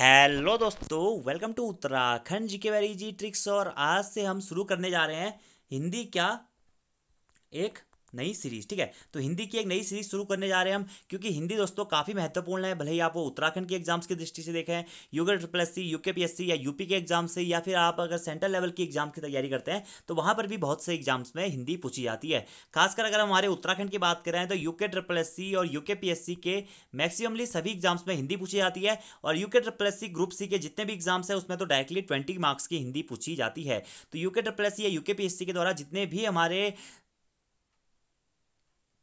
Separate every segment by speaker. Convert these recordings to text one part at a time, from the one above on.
Speaker 1: hello दोस्तों welcome to Uttarakhand जी के very जी tricks और आज से हम शुरू करने जा रहे हैं हिंदी क्या एक नई सीरीज ठीक है तो हिंदी की एक नई सीरीज शुरू करने जा रहे हैं हम क्योंकि हिंदी दोस्तों काफी महत्वपूर्ण है भले ही आप उत्तराखंड के एग्जाम्स की दृष्टि से देखें UK triple S C UK P S C या यूपी के एग्जाम से या फिर आप अगर सेंट्रल लेवल की एग्जाम की तैयारी करते हैं तो वहां पर भी बहुत से एग्जाम्स में हिंदी पूछी जाती है खासकर अगर हमारे उत्तराखंड की बात करें तो यूके ट्रिपल एस सी और यूके पी एस सी के मैक्सिमली सभी एग्जाम्स में हिंदी पूछी जाती है और UK triple S C group C के जितने भी एग्जाम्स है उसमें तो डायरेक्टली ट्वेंटी मार्क्स की हिंदी पूछी जाती है तो यूके ट्रिपल एस सी या यूके पी एस सी के द्वारा जितने भी हमारे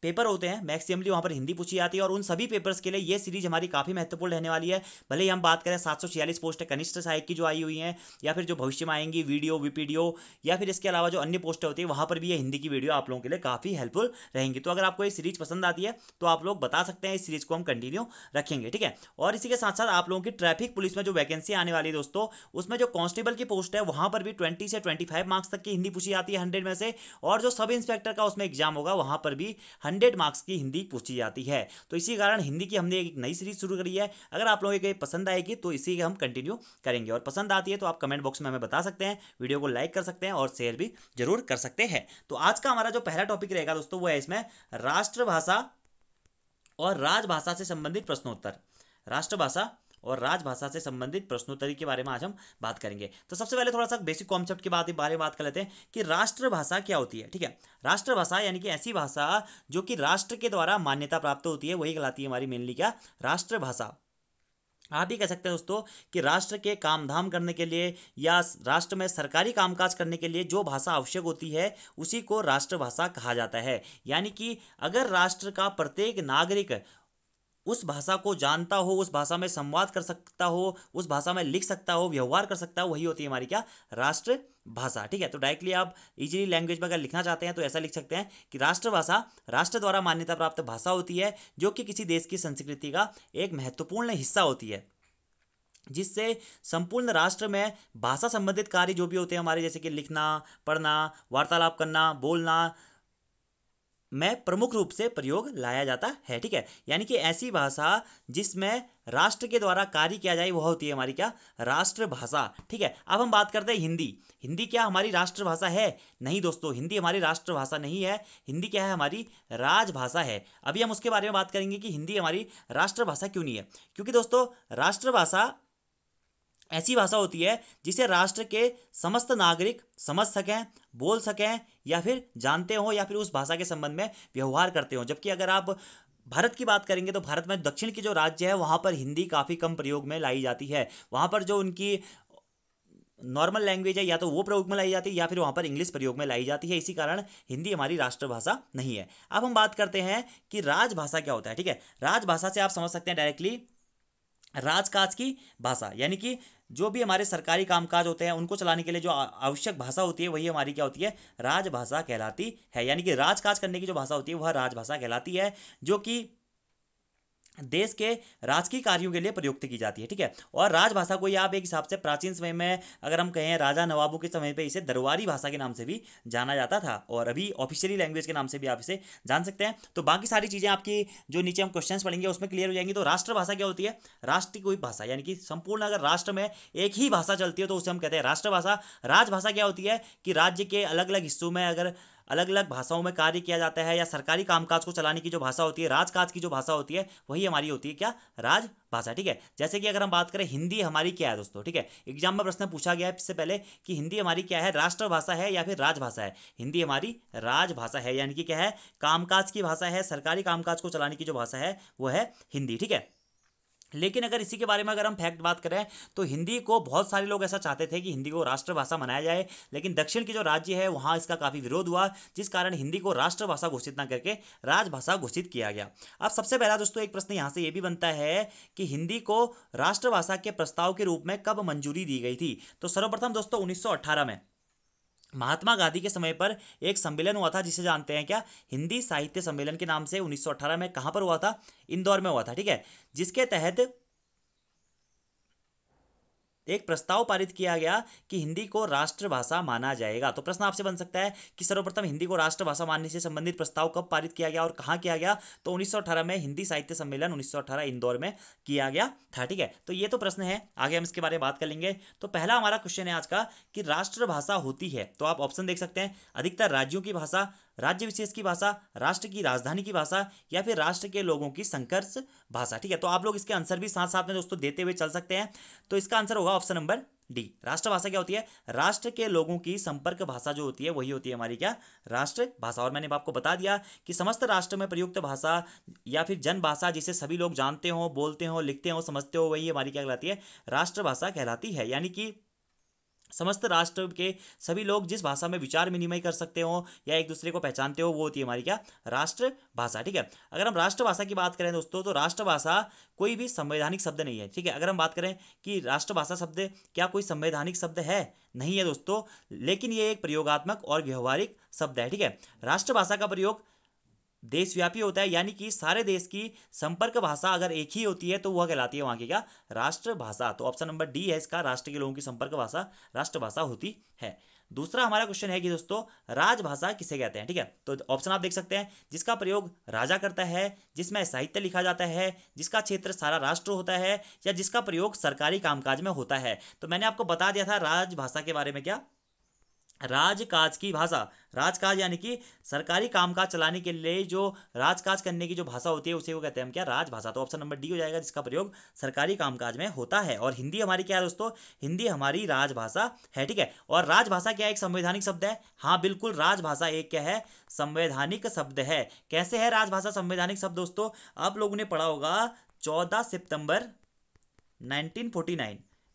Speaker 1: पेपर होते हैं मैक्सिमली वहाँ पर हिंदी पूछी जाती है और उन सभी पेपर्स के लिए ये सीरीज हमारी काफ़ी महत्वपूर्ण रहने वाली है भले ही हम बात करें सात सौ छियालीस पोस्ट कनिष्ठ सहायक की जो आई हुई हैं या फिर जो भविष्य में आएंगी वीडियो वीपीडियो या फिर इसके अलावा जो अन्य पोस्ट होती है वहाँ पर भी ये हिंदी की वीडियो आप लोगों के लिए काफ़ी हेल्पफुल रहेंगी तो अगर आपको ये सीरीज पसंद आती है तो आप लोग बता सकते हैं इस सीरीज को हम कंटिन्यू रखेंगे ठीक है और इसी के साथ साथ आप लोगों की ट्रैफिक पुलिस में जो वैकेंसी आने वाली है दोस्तों उसमें जो कॉन्स्टेबल की पोस्ट है वहाँ पर भी ट्वेंटी से ट्वेंटी मार्क्स तक की हिंदी पूछी जाती है हंड्रेड में से और जो सब इंस्पेक्टर का उसमें एग्जाम होगा वहाँ पर भी हंड्रेड मार्क्स की हिंदी पूछी जाती है तो इसी कारण हिंदी की हमने एक नई सीरीज शुरू करी है अगर आप लोगों को पसंद आएगी तो इसी हम कंटिन्यू करेंगे और पसंद आती है तो आप कमेंट बॉक्स में हमें बता सकते हैं वीडियो को लाइक कर सकते हैं और शेयर भी जरूर कर सकते हैं तो आज का हमारा जो पहला टॉपिक रहेगा दोस्तों वो है इसमें राष्ट्रभाषा और राजभाषा से संबंधित प्रश्नोत्तर राष्ट्रभाषा और राजभाषा से संबंधित प्रश्नोत्तरी के बारे में आज हम बात करेंगे तो सबसे पहले थोड़ा सा बेसिक कॉन्सेप्ट के बारे में बात कर लेते हैं कि राष्ट्रभाषा क्या होती है ठीक है राष्ट्रभाषा यानी कि ऐसी भाषा जो कि राष्ट्र के द्वारा मान्यता प्राप्त होती है वही कहलाती है हमारी मेनली क्या राष्ट्रभाषा आप ही कह सकते हैं दोस्तों कि राष्ट्र के काम धाम करने के लिए या राष्ट्र में सरकारी कामकाज करने के लिए जो भाषा आवश्यक होती है उसी को राष्ट्रभाषा कहा जाता है यानी कि अगर राष्ट्र का प्रत्येक नागरिक उस भाषा को जानता हो उस भाषा में संवाद कर सकता हो उस भाषा में लिख सकता हो व्यवहार कर सकता हो वही होती है हमारी क्या राष्ट्र भाषा ठीक है तो डायरेक्टली आप इजीली लैंग्वेज में अगर लिखना चाहते हैं तो ऐसा लिख सकते हैं कि राष्ट्रभाषा राष्ट्र द्वारा मान्यता प्राप्त भाषा होती है जो कि किसी देश की संस्कृति का एक महत्वपूर्ण हिस्सा होती है जिससे संपूर्ण राष्ट्र में भाषा संबंधित कार्य जो भी होते हैं हमारे जैसे कि लिखना पढ़ना वार्तालाप करना बोलना में प्रमुख रूप से प्रयोग लाया जाता है ठीक है यानी कि ऐसी भाषा जिसमें राष्ट्र के द्वारा कार्य किया जाए वह होती है हमारी क्या राष्ट्रभाषा ठीक है अब हम बात करते हैं हिंदी हिंदी क्या हमारी राष्ट्रभाषा है नहीं दोस्तों हिंदी हमारी राष्ट्रभाषा नहीं है हिंदी क्या है हमारी राजभाषा है अभी हम उसके बारे में बात करेंगे कि हिंदी हमारी राष्ट्रभाषा क्यों नहीं है क्योंकि दोस्तों राष्ट्रभाषा ऐसी भाषा होती है जिसे राष्ट्र के समस्त नागरिक समझ सकें बोल सकें या फिर जानते हों या फिर उस भाषा के संबंध में व्यवहार करते हों जबकि अगर आप भारत की बात करेंगे तो भारत में दक्षिण के जो राज्य है वहाँ पर हिंदी काफ़ी कम प्रयोग में लाई जाती है वहाँ पर जो उनकी नॉर्मल लैंग्वेज है या तो वो प्रयोग में लाई जाती है या फिर वहाँ पर इंग्लिश प्रयोग में लाई जाती है इसी कारण हिंदी हमारी राष्ट्रभाषा नहीं है अब हम बात करते हैं कि राजभाषा क्या होता है ठीक है राजभाषा से आप समझ सकते हैं डायरेक्टली राजकाज की भाषा यानी कि जो भी हमारे सरकारी कामकाज होते हैं उनको चलाने के लिए जो आवश्यक भाषा होती है वही हमारी क्या होती है राजभाषा कहलाती है यानी कि राजकाज करने की जो भाषा होती है वह राजभाषा कहलाती है जो कि देश के राजकीय कार्यों के लिए प्रयुक्त की जाती है ठीक है और राजभाषा को आप एक हिसाब से प्राचीन समय में अगर हम कहें राजा नवाबों के समय पे इसे दरबारी भाषा के नाम से भी जाना जाता था और अभी ऑफिशियली लैंग्वेज के नाम से भी आप इसे जान सकते हैं तो बाकी सारी चीज़ें आपकी जो नीचे हम क्वेश्चन पढ़ेंगे उसमें क्लियर हो जाएंगी तो राष्ट्रभाषा क्या होती है राष्ट्र की कोई भाषा यानी कि संपूर्ण अगर राष्ट्र में एक ही भाषा चलती है तो उसे हम कहते हैं राष्ट्रभाषा राजभाषा क्या होती है कि राज्य के अलग अलग हिस्सों में अगर अलग अलग भाषाओं में कार्य किया जाता है या सरकारी कामकाज को चलाने की जो भाषा होती है राजकाज की जो भाषा होती है वही हमारी होती है क्या राज भाषा ठीक है जैसे कि अगर हम बात करें हिंदी हमारी क्या है दोस्तों ठीक है एग्जाम में प्रश्न पूछा गया है इससे पहले कि हिंदी हमारी क्या है राष्ट्रभाषा है या फिर राजभाषा है हिंदी हमारी राजभाषा है यानी कि क्या है कामकाज की भाषा है सरकारी कामकाज को चलाने की जो भाषा है वो है हिंदी ठीक है लेकिन अगर इसी के बारे में अगर हम फैक्ट बात करें तो हिंदी को बहुत सारे लोग ऐसा चाहते थे कि हिंदी को राष्ट्रभाषा मनाया जाए लेकिन दक्षिण की जो राज्य है वहाँ इसका काफ़ी विरोध हुआ जिस कारण हिंदी को राष्ट्रभाषा घोषित ना करके राजभाषा घोषित किया गया अब सबसे पहला दोस्तों एक प्रश्न यहाँ से ये भी बनता है कि हिंदी को राष्ट्रभाषा के प्रस्ताव के रूप में कब मंजूरी दी गई थी तो सर्वप्रथम दोस्तों उन्नीस में महात्मा गांधी के समय पर एक सम्मेलन हुआ था जिसे जानते हैं क्या हिंदी साहित्य सम्मेलन के नाम से 1918 में कहाँ पर हुआ था इंदौर में हुआ था ठीक है जिसके तहत एक प्रस्ताव पारित किया गया कि हिंदी को राष्ट्रभाषा माना जाएगा तो प्रश्न आपसे बन सकता है कि सर्वप्रथम हिंदी को राष्ट्रभाषा मानने से संबंधित प्रस्ताव कब पारित किया गया और कहाँ किया गया तो उन्नीस में हिंदी साहित्य सम्मेलन उन्नीस इंदौर में किया गया था ठीक है तो ये तो प्रश्न है आगे हम इसके बारे में बात कर लेंगे तो पहला हमारा क्वेश्चन है आज का कि राष्ट्रभाषा होती है तो आप ऑप्शन देख सकते हैं अधिकतर राज्यों की भाषा राज्य विशेष की भाषा राष्ट्र की राजधानी की भाषा या फिर राष्ट्र के लोगों की संकर्ष भाषा ठीक है तो आप लोग इसके आंसर भी साथ साथ में दोस्तों देते हुए चल सकते हैं तो इसका आंसर होगा ऑप्शन नंबर डी राष्ट्रभाषा क्या होती है राष्ट्र के लोगों की संपर्क भाषा जो होती है वही होती है हमारी क्या राष्ट्र भाषा और मैंने आपको बता दिया कि समस्त राष्ट्र में प्रयुक्त भाषा या फिर जन भाषा जिसे सभी लोग जानते हो बोलते हो लिखते हो समझते हो वही हमारी क्या कहलाती है राष्ट्रभाषा कहलाती है यानी कि समस्त राष्ट्र के सभी लोग जिस भाषा में विचार विनिमय कर सकते हो या एक दूसरे को पहचानते हो वो होती है हमारी क्या राष्ट्रभाषा ठीक है अगर हम राष्ट्रभाषा की बात करें दोस्तों तो राष्ट्रभाषा कोई भी संवैधानिक शब्द नहीं है ठीक है अगर हम बात करें कि राष्ट्रभाषा शब्द क्या कोई संवैधानिक शब्द है नहीं है दोस्तों लेकिन ये एक प्रयोगात्मक और व्यवहारिक शब्द है ठीक है राष्ट्रभाषा का प्रयोग देशव्यापी होता है यानी कि सारे देश की संपर्क भाषा अगर एक ही होती है तो वह कहलाती है वहाँ की क्या राष्ट्रभाषा तो ऑप्शन नंबर डी है इसका राष्ट्र के लोगों की संपर्क भाषा राष्ट्रभाषा होती है दूसरा हमारा क्वेश्चन है कि दोस्तों राजभाषा किसे कहते हैं ठीक है तो ऑप्शन आप देख सकते हैं जिसका प्रयोग राजा करता है जिसमें साहित्य लिखा जाता है जिसका क्षेत्र सारा राष्ट्र होता है या जिसका प्रयोग सरकारी कामकाज में होता है तो मैंने आपको बता दिया था राजभाषा के बारे में क्या राजकाज की भाषा राजकाज यानी कि सरकारी कामकाज चलाने के लिए जो राजकाज करने की जो भाषा होती है उसे वो कहते हैं हम क्या राजभाषा तो ऑप्शन नंबर डी हो जाएगा जिसका प्रयोग सरकारी कामकाज में होता है और हिंदी हमारी क्या है दोस्तों हिंदी हमारी राजभाषा है ठीक है और राजभाषा क्या एक संवैधानिक शब्द है हाँ बिल्कुल राजभाषा एक क्या है संवैधानिक शब्द है कैसे है राजभाषा संवैधानिक शब्द दोस्तों आप लोगों ने पढ़ा होगा चौदह सितंबर नाइनटीन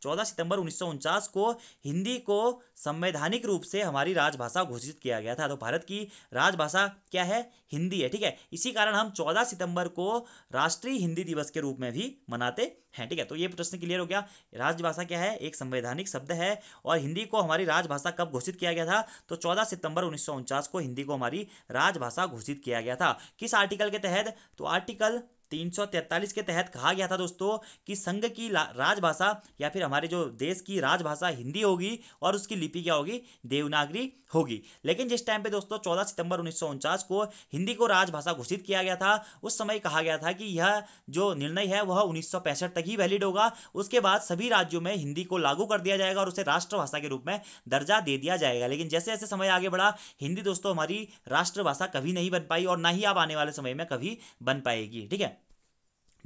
Speaker 1: 14 सितंबर उन्नीस को हिंदी को संवैधानिक रूप से हमारी राजभाषा घोषित किया गया था तो भारत की राजभाषा क्या है हिंदी है ठीक है इसी कारण हम 14 सितंबर को राष्ट्रीय हिंदी दिवस के रूप में भी मनाते हैं ठीक है तो ये प्रश्न क्लियर हो गया राजभाषा क्या है एक संवैधानिक शब्द है और हिंदी को हमारी राजभाषा कब घोषित किया गया था तो चौदह सितंबर उन्नीस को हिंदी को हमारी राजभाषा घोषित किया गया था किस आर्टिकल के तहत तो आर्टिकल 343 के तहत कहा गया था दोस्तों कि संघ की राजभाषा या फिर हमारे जो देश की राजभाषा हिंदी होगी और उसकी लिपि क्या होगी देवनागरी होगी लेकिन जिस टाइम पे दोस्तों 14 सितंबर उन्नीस को हिंदी को राजभाषा घोषित किया गया था उस समय कहा गया था कि यह जो निर्णय है वह उन्नीस तक ही वैलिड होगा उसके बाद सभी राज्यों में हिंदी को लागू कर दिया जाएगा और उसे राष्ट्रभाषा के रूप में दर्जा दे दिया जाएगा लेकिन जैसे जैसे समय आगे बढ़ा हिंदी दोस्तों हमारी राष्ट्रभाषा कभी नहीं बन पाई और ना ही आप आने वाले समय में कभी बन पाएगी ठीक है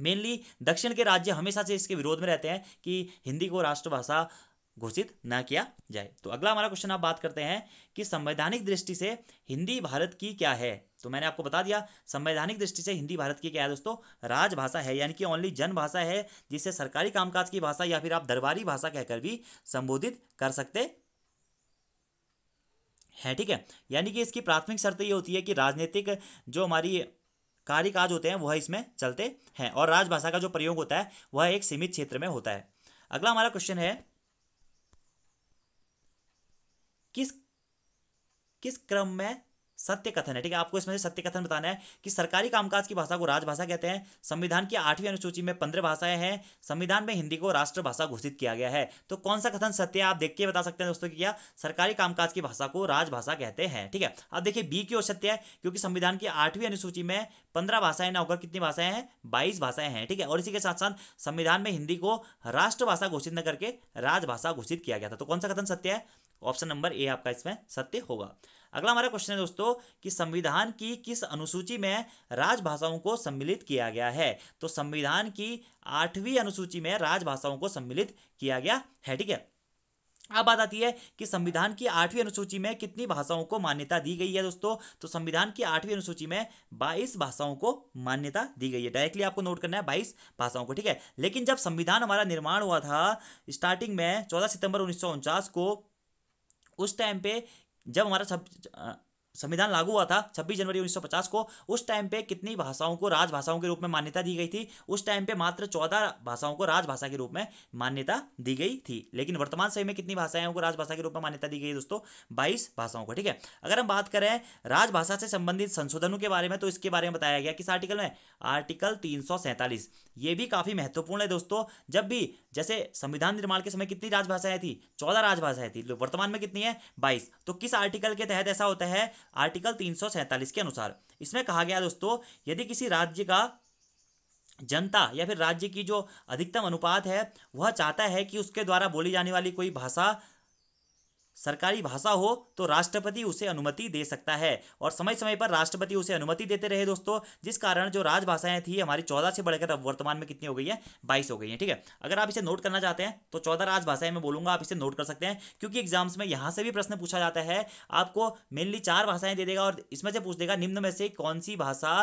Speaker 1: मेनली दक्षिण के राज्य हमेशा से इसके विरोध में रहते हैं कि हिंदी को राष्ट्रभाषा घोषित न किया जाए तो अगला हमारा क्वेश्चन आप बात करते हैं कि संवैधानिक दृष्टि से हिंदी भारत की क्या है तो मैंने आपको बता दिया संवैधानिक दृष्टि से हिंदी भारत की क्या है दोस्तों राजभाषा है यानी कि ओनली जनभाषा है जिसे सरकारी कामकाज की भाषा या फिर आप दरबारी भाषा कहकर भी संबोधित कर सकते है ठीक है यानी कि इसकी प्राथमिक शर्त यह होती है कि राजनीतिक जो हमारी कार्य काज होते हैं वह इसमें चलते हैं और राजभाषा का जो प्रयोग होता है वह एक सीमित क्षेत्र में होता है अगला हमारा क्वेश्चन है किस किस क्रम में सत्य कथन है ठीक है आपको इसमें से सत्य कथन बताना है कि सरकारी कामकाज की भाषा को राजभाषा कहते हैं संविधान की आठवीं अनुसूची में पंद्रह भाषाएं हैं संविधान में हिंदी को राष्ट्रभाषा घोषित किया गया है तो कौन सा कथन सत्य है आप देख के बता सकते हैं दोस्तों कि क्या सरकारी कामकाज की भाषा को राजभाषा कहते हैं ठीक है अब देखिए बी की ओर सत्य है क्योंकि संविधान की आठवीं अनुसूची में पंद्रह भाषाएं ना होकर कितनी भाषाएं हैं बाईस भाषाएं हैं ठीक है और इसी के साथ साथ संविधान में हिंदी को राष्ट्रभाषा घोषित न करके राजभाषा घोषित किया गया था तो कौन सा कथन सत्य है ऑप्शन नंबर ए आपका इसमें सत्य होगा अगला हमारा क्वेश्चन है दोस्तों कि संविधान की किस अनुसूची में राजभाषाओं को सम्मिलित किया गया है तो संविधान की आठवीं अनुसूची में राजभाषाओं को सम्मिलित किया गया है ठीक है अब बात आती है कि संविधान की आठवीं अनुसूची में कितनी भाषाओं को मान्यता दी गई है दोस्तों तो संविधान की आठवीं अनुसूची में 22 भाषाओं को मान्यता दी गई है डायरेक्टली आपको नोट करना है 22 भाषाओं को ठीक है लेकिन जब संविधान हमारा निर्माण हुआ था स्टार्टिंग में 14 सितंबर उन्नीस को उस टाइम पे जब हमारा सब संविधान लागू हुआ था 26 जनवरी 1950 को उस टाइम पे कितनी भाषाओं को राजभाषाओं के रूप में मान्यता दी गई थी उस टाइम पे मात्र 14 भाषाओं को राजभाषा के रूप में मान्यता दी गई थी लेकिन वर्तमान समय में कितनी भाषाओं को राजभाषा के रूप में मान्यता दी गई है दोस्तों 22 भाषाओं को ठीक है अगर हम बात करें राजभाषा से संबंधित संशोधनों के बारे में तो इसके बारे में बताया गया किस आर्टिकल में आर्टिकल तीन ये भी काफी महत्वपूर्ण है दोस्तों जब भी जैसे संविधान निर्माण के समय कितनी राजभाषाएं थी चौदह राजभाषाएं थी वर्तमान में कितनी है बाईस तो किस आर्टिकल के तहत ऐसा होता है आर्टिकल तीन के अनुसार इसमें कहा गया दोस्तों यदि किसी राज्य का जनता या फिर राज्य की जो अधिकतम अनुपात है वह चाहता है कि उसके द्वारा बोली जाने वाली कोई भाषा सरकारी भाषा हो तो राष्ट्रपति उसे अनुमति दे सकता है और समय समय पर राष्ट्रपति उसे अनुमति देते रहे दोस्तों जिस कारण जो राजभाषाएं थी हमारी चौदह से बढ़कर अब वर्तमान में कितनी हो गई है बाईस हो गई है ठीक है अगर आप इसे नोट करना चाहते हैं तो चौदह राजभाषाएं मैं बोलूंगा आप इसे नोट कर सकते हैं क्योंकि एग्जाम्स में यहाँ से भी प्रश्न पूछा जाता है आपको मेनली चार भाषाएं दे देगा और इसमें से पूछ देगा निम्न में से कौन सी भाषा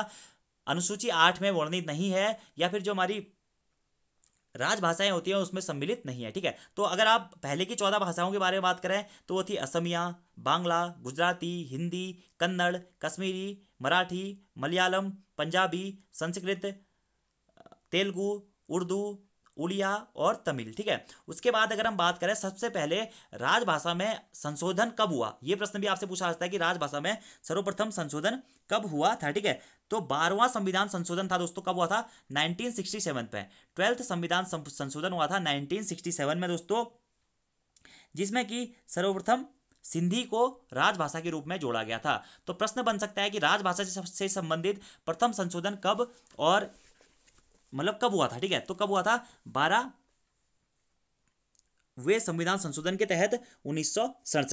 Speaker 1: अनुसूची आठ में वर्णित नहीं है या फिर जो हमारी राजभाषाएं होती हैं उसमें सम्मिलित नहीं है ठीक है तो अगर आप पहले की चौदह भाषाओं के बारे में बात करें तो वो थी असमिया बांग्ला गुजराती हिंदी कन्नड़ कश्मीरी मराठी मलयालम पंजाबी संस्कृत तेलुगु उर्दू उड़िया और तमिल ठीक है उसके बाद अगर हम बात करें सबसे पहले राजभाषा में संशोधन कब हुआ ये प्रश्न भी आपसे पूछा जाता है कि राजभाषा में सर्वप्रथम संशोधन कब हुआ था ठीक है तो बारवां संविधान संशोधन था दोस्तों कब हुआ था 1967 पे ट्वेल्थ संविधान संशोधन हुआ था 1967 में दोस्तों जिसमें कि सर्वप्रथम सिंधी को राजभाषा के रूप में जोड़ा गया था तो प्रश्न बन सकता है कि राजभाषा से संबंधित प्रथम संशोधन कब और मतलब कब हुआ था ठीक है तो कब हुआ था बारह वे संविधान संशोधन के तहत उन्नीस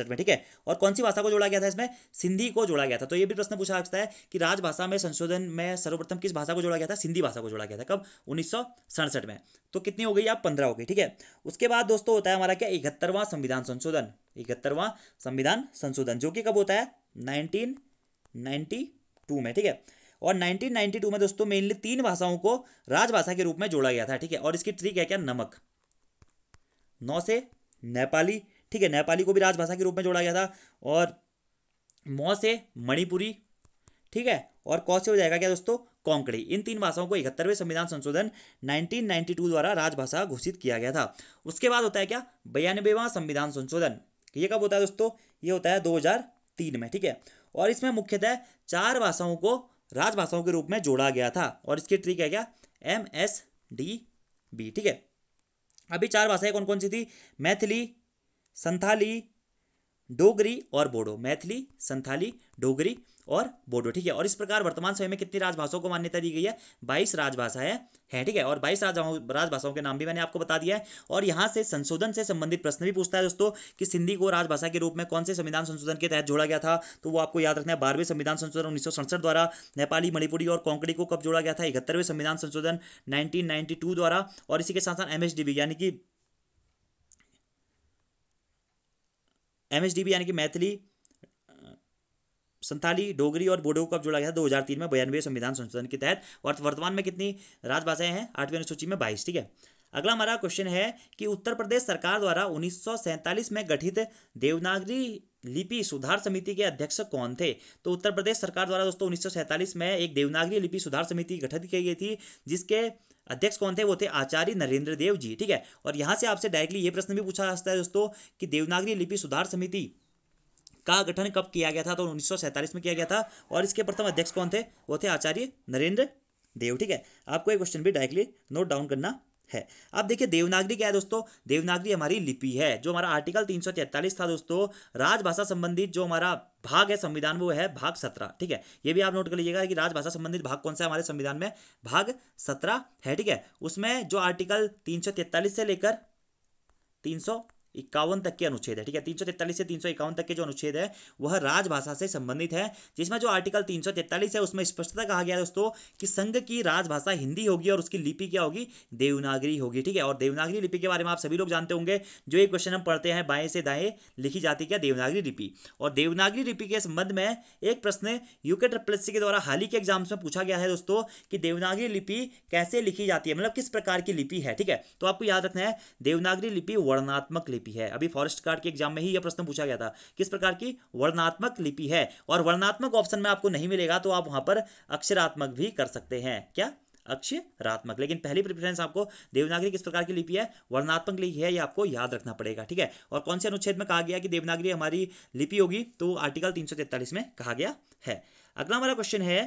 Speaker 1: में ठीक है और कौन सी भाषा को जोड़ा गया था इसमें सिंधी को जोड़ा गया था तो ये भी प्रश्न पूछा जाता है कि राजभाषा में संशोधन में सर्वप्रथम किस भाषा को जोड़ा गया था सिंधी भाषा को जोड़ा गया था कब उन्नीस में तो कितनी हो गई आप पंद्रह हो गई ठीक है उसके बाद दोस्तों होता है हमारा क्या इकहत्तरवां संविधान संशोधन इकहत्तरवा संविधान संशोधन जो कि कब होता है नाइनटीन में ठीक है और 1992 में दोस्तों मेनली तीन भाषाओं को राजभाषा के रूप में जोड़ा गया था ठीक है और इसकी ट्रिक है क्या नमक नौ से नेपाली ठीक है नेपाली को भी राजभाषा के रूप में जोड़ा गया था और मौ से मणिपुरी ठीक है और कौ से हो जाएगा क्या दोस्तों कोंकणी इन तीन भाषाओं को इकहत्तरवें संविधान संशोधन 1992 द्वारा राजभाषा घोषित किया गया था उसके बाद होता है क्या बयानबेवा संविधान संशोधन ये कब होता है दोस्तों ये होता है 2003 में ठीक है और इसमें मुख्यतः चार भाषाओं को राजभाषाओं के रूप में जोड़ा गया था और इसकी ट्री क्या क्या एम एस डी बी ठीक है अभी चार भाषाएं कौन कौन सी थी मैथिली संथाली डोगरी और बोडो मैथिली संथाली डोगरी और बोडो ठीक है और इस प्रकार वर्तमान समय में कितनी राजभाषाओं को मान्यता दी गई है बाईस राजभाषाएं है, हैं ठीक है और बाईस राजभाषाओं के नाम भी मैंने आपको बता दिया है और यहाँ से संशोधन से संबंधित प्रश्न भी पूछता है दोस्तों कि सिंधी को राजभाषा के रूप में कौन से संविधान संशोधन के तहत जोड़ा गया था तो वो आपको याद रखना है बारहवें संविधान संशोधन उन्नीस द्वारा नेपाली मणिपुरी और कोंकणी को कब जोड़ा गया था इकहत्तरवें संविधान संशोधन नाइनटीन द्वारा और इसी के साथ साथ एम यानी कि एमएसडीबी यानी कि मैथिली संथाली डोगरी और बोडो को अब जोड़ा गया दो हज़ार तीन में बयानवे संविधान संशोधन के तहत और वर्तमान में कितनी राजभाषाएं हैं आठवीं अनुसूची में बाईस ठीक है अगला हमारा क्वेश्चन है कि उत्तर प्रदेश सरकार द्वारा उन्नीस में गठित देवनागरी लिपि सुधार समिति के अध्यक्ष कौन थे तो उत्तर प्रदेश सरकार द्वारा दोस्तों उन्नीस में एक देवनागरी लिपि सुधार समिति गठित की गई थी जिसके अध्यक्ष कौन थे वो थे आचार्य नरेंद्र देव जी ठीक है और यहाँ से आपसे डायरेक्टली ये प्रश्न भी पूछा जाता है दोस्तों कि देवनागरी लिपि सुधार समिति का गठन कब किया गया था तो उन्नीस में किया गया था और इसके प्रथम अध्यक्ष कौन थे वो थे आचार्य नरेंद्र देव ठीक है आपको एक क्वेश्चन भी डायरेक्टली नोट डाउन करना है अब देखिए देवनागरी क्या है दोस्तों देवनागरी हमारी लिपि है जो हमारा आर्टिकल 343 था दोस्तों राजभाषा संबंधित जो हमारा भाग है संविधान वो है भाग सत्रह ठीक है ये भी आप नोट कर लीजिएगा कि राजभाषा संबंधित भाग कौन सा है हमारे संविधान में भाग सत्रह है ठीक है उसमें जो आर्टिकल तीन से लेकर तीन सौ इक्यावन तक के अनुच्छेद है ठीक है तीन सौ तैतालीस से तीन सौ इक्यावन तक के जो अनुच्छेद है वह राजभाषा से संबंधित है जिसमें जो आर्टिकल तीन सौ तैतालीस है उसमें स्पष्टता कहा गया है दोस्तों कि संघ की राजभाषा हिंदी होगी और उसकी लिपि क्या होगी देवनागरी होगी ठीक है और देवनागरी लिपि के बारे में आप सभी लोग जानते होंगे जो एक क्वेश्चन हम पढ़ते हैं बाएं से दाएं लिखी जाती क्या देवनागरी लिपि और देवनागरी लिपि के संबंध में एक प्रश्न यूके ट्रिपलसी के द्वारा हाल ही के एग्जाम्स में पूछा गया है दोस्तों कि देवनागरी लिपि कैसे लिखी जाती है मतलब किस प्रकार की लिपि है ठीक है तो आपको याद रखना है देवनागरी लिपि वर्णात्मक लिपि लिपि है अभी फॉरेस्ट गार्ड के एग्जाम में ही यह प्रश्न पूछा गया था किस प्रकार की वर्णात्मक लिपि है और वर्णात्मक ऑप्शन में आपको नहीं मिलेगा तो आप वहां पर अक्षरात्मक भी कर सकते हैं क्या अक्षरात्मक लेकिन पहली प्रिफरेंस आपको देवनागरी किस प्रकार की लिपि है वर्णात्मक लिपि है यह आपको याद रखना पड़ेगा ठीक है और कौन से अनुच्छेद में कहा गया कि देवनागरी हमारी लिपि होगी तो आर्टिकल तीन में कहा गया है अगला हमारा क्वेश्चन है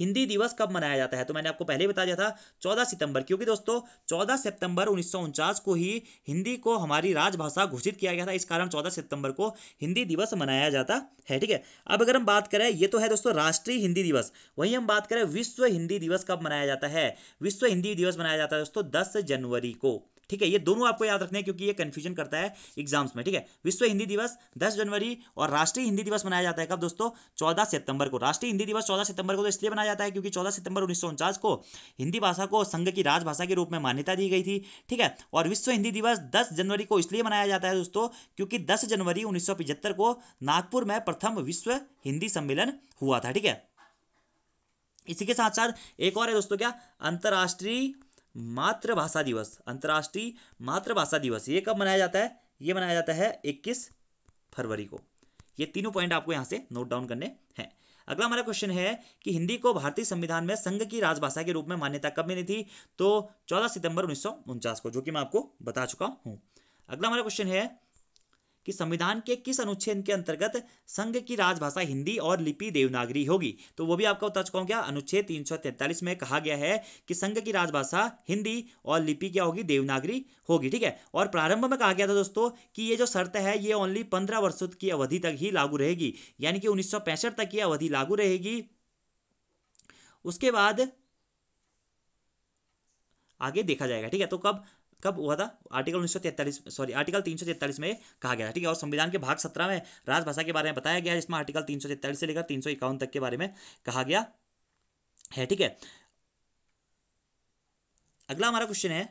Speaker 1: हिंदी दिवस कब मनाया जाता है तो मैंने आपको पहले ही बता दिया था चौदह सितंबर क्योंकि दोस्तों चौदह सितंबर उन्नीस को ही हिंदी को हमारी राजभाषा घोषित किया गया था इस कारण चौदह सितंबर को हिंदी दिवस मनाया जाता है ठीक है अब अगर हम बात करें ये तो है दोस्तों राष्ट्रीय हिंदी दिवस वहीं हम बात करें विश्व हिंदी दिवस कब मनाया जाता है विश्व हिंदी दिवस मनाया जाता है दोस्तों दस जनवरी को ठीक है ये दोनों आपको याद रखने हैं क्योंकि ये कंफ्यूजन करता है एग्जाम्स में ठीक है विश्व हिंदी दिवस दस जनवरी और राष्ट्रीय हिंदी दिवस मनाया जाता है कब दोस्तों चौदह सितंबर को राष्ट्रीय हिंदी दिवस चौदह सितंबर को तो इसलिए मनाया जाता है क्योंकि चौदह सितंबर उन्नीस को हिंदी भाषा को संघ की राजभाषा के रूप में मान्यता दी गई थी ठीक है और विश्व हिंदी दिवस दस जनवरी को इसलिए मनाया जाता है दोस्तों क्योंकि दस जनवरी उन्नीस को नागपुर में प्रथम विश्व हिंदी सम्मेलन हुआ था ठीक है इसी के साथ साथ एक और है दोस्तों क्या अंतर्राष्ट्रीय मातृभाषा दिवस अंतर्राष्ट्रीय मातृभाषा दिवस ये कब मनाया जाता है ये मनाया जाता है इक्कीस फरवरी को ये तीनों पॉइंट आपको यहाँ से नोट डाउन करने हैं अगला हमारा क्वेश्चन है कि हिंदी को भारतीय संविधान में संघ की राजभाषा के रूप में मान्यता कब मिली थी तो 14 सितंबर उन्नीस को जो कि मैं आपको बता चुका हूं अगला हमारा क्वेश्चन है कि संविधान के किस अनुच्छेद के अंतर्गत संघ की राजभाषा हिंदी और लिपि देवनागरी होगी तो वो भी आपका उत्तर चुका क्या अनुच्छेद तीन में कहा गया है कि संघ की राजभाषा हिंदी और लिपि क्या होगी देवनागरी होगी ठीक है और प्रारंभ में कहा गया था दोस्तों कि ये जो शर्त है ये ओनली पंद्रह वर्षों की अवधि तक ही लागू रहेगी यानी कि उन्नीस तक की अवधि लागू रहेगी उसके बाद आगे देखा जाएगा ठीक है तो कब कब हुआ था आर्टिकल उन्नीस सॉरी आर्टिकल तीन में कहा गया ठीक है और संविधान के भाग सत्रह में राजभाषा के बारे में बताया गया जिसमें आर्टिकल तीन से लेकर तीन तक के बारे में कहा गया है ठीक है अगला हमारा क्वेश्चन है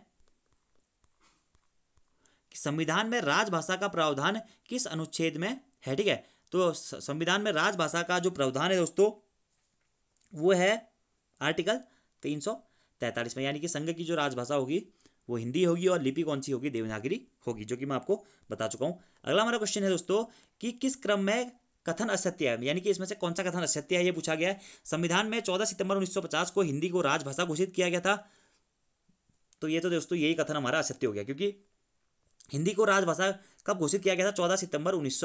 Speaker 1: कि संविधान में राजभाषा का प्रावधान किस अनुच्छेद में है ठीक है तो संविधान में राजभाषा का जो प्रावधान है दोस्तों वो है आर्टिकल तीन सौ में यानी कि संघ की जो राजभाषा होगी वो हिंदी होगी और लिपि कौन सी होगी देवनागरी होगी जो कि मैं आपको बता चुका हूँ अगला हमारा क्वेश्चन है दोस्तों कि किस क्रम में कथन असत्य है यानी कि इसमें से कौन सा कथन असत्य है ये पूछा गया है संविधान में 14 सितंबर 1950 को हिंदी को राजभाषा घोषित किया गया था तो ये तो दोस्तों यही कथन हमारा असत्य हो गया क्योंकि हिंदी को राजभाषा कब घोषित किया गया था चौदह सितंबर उन्नीस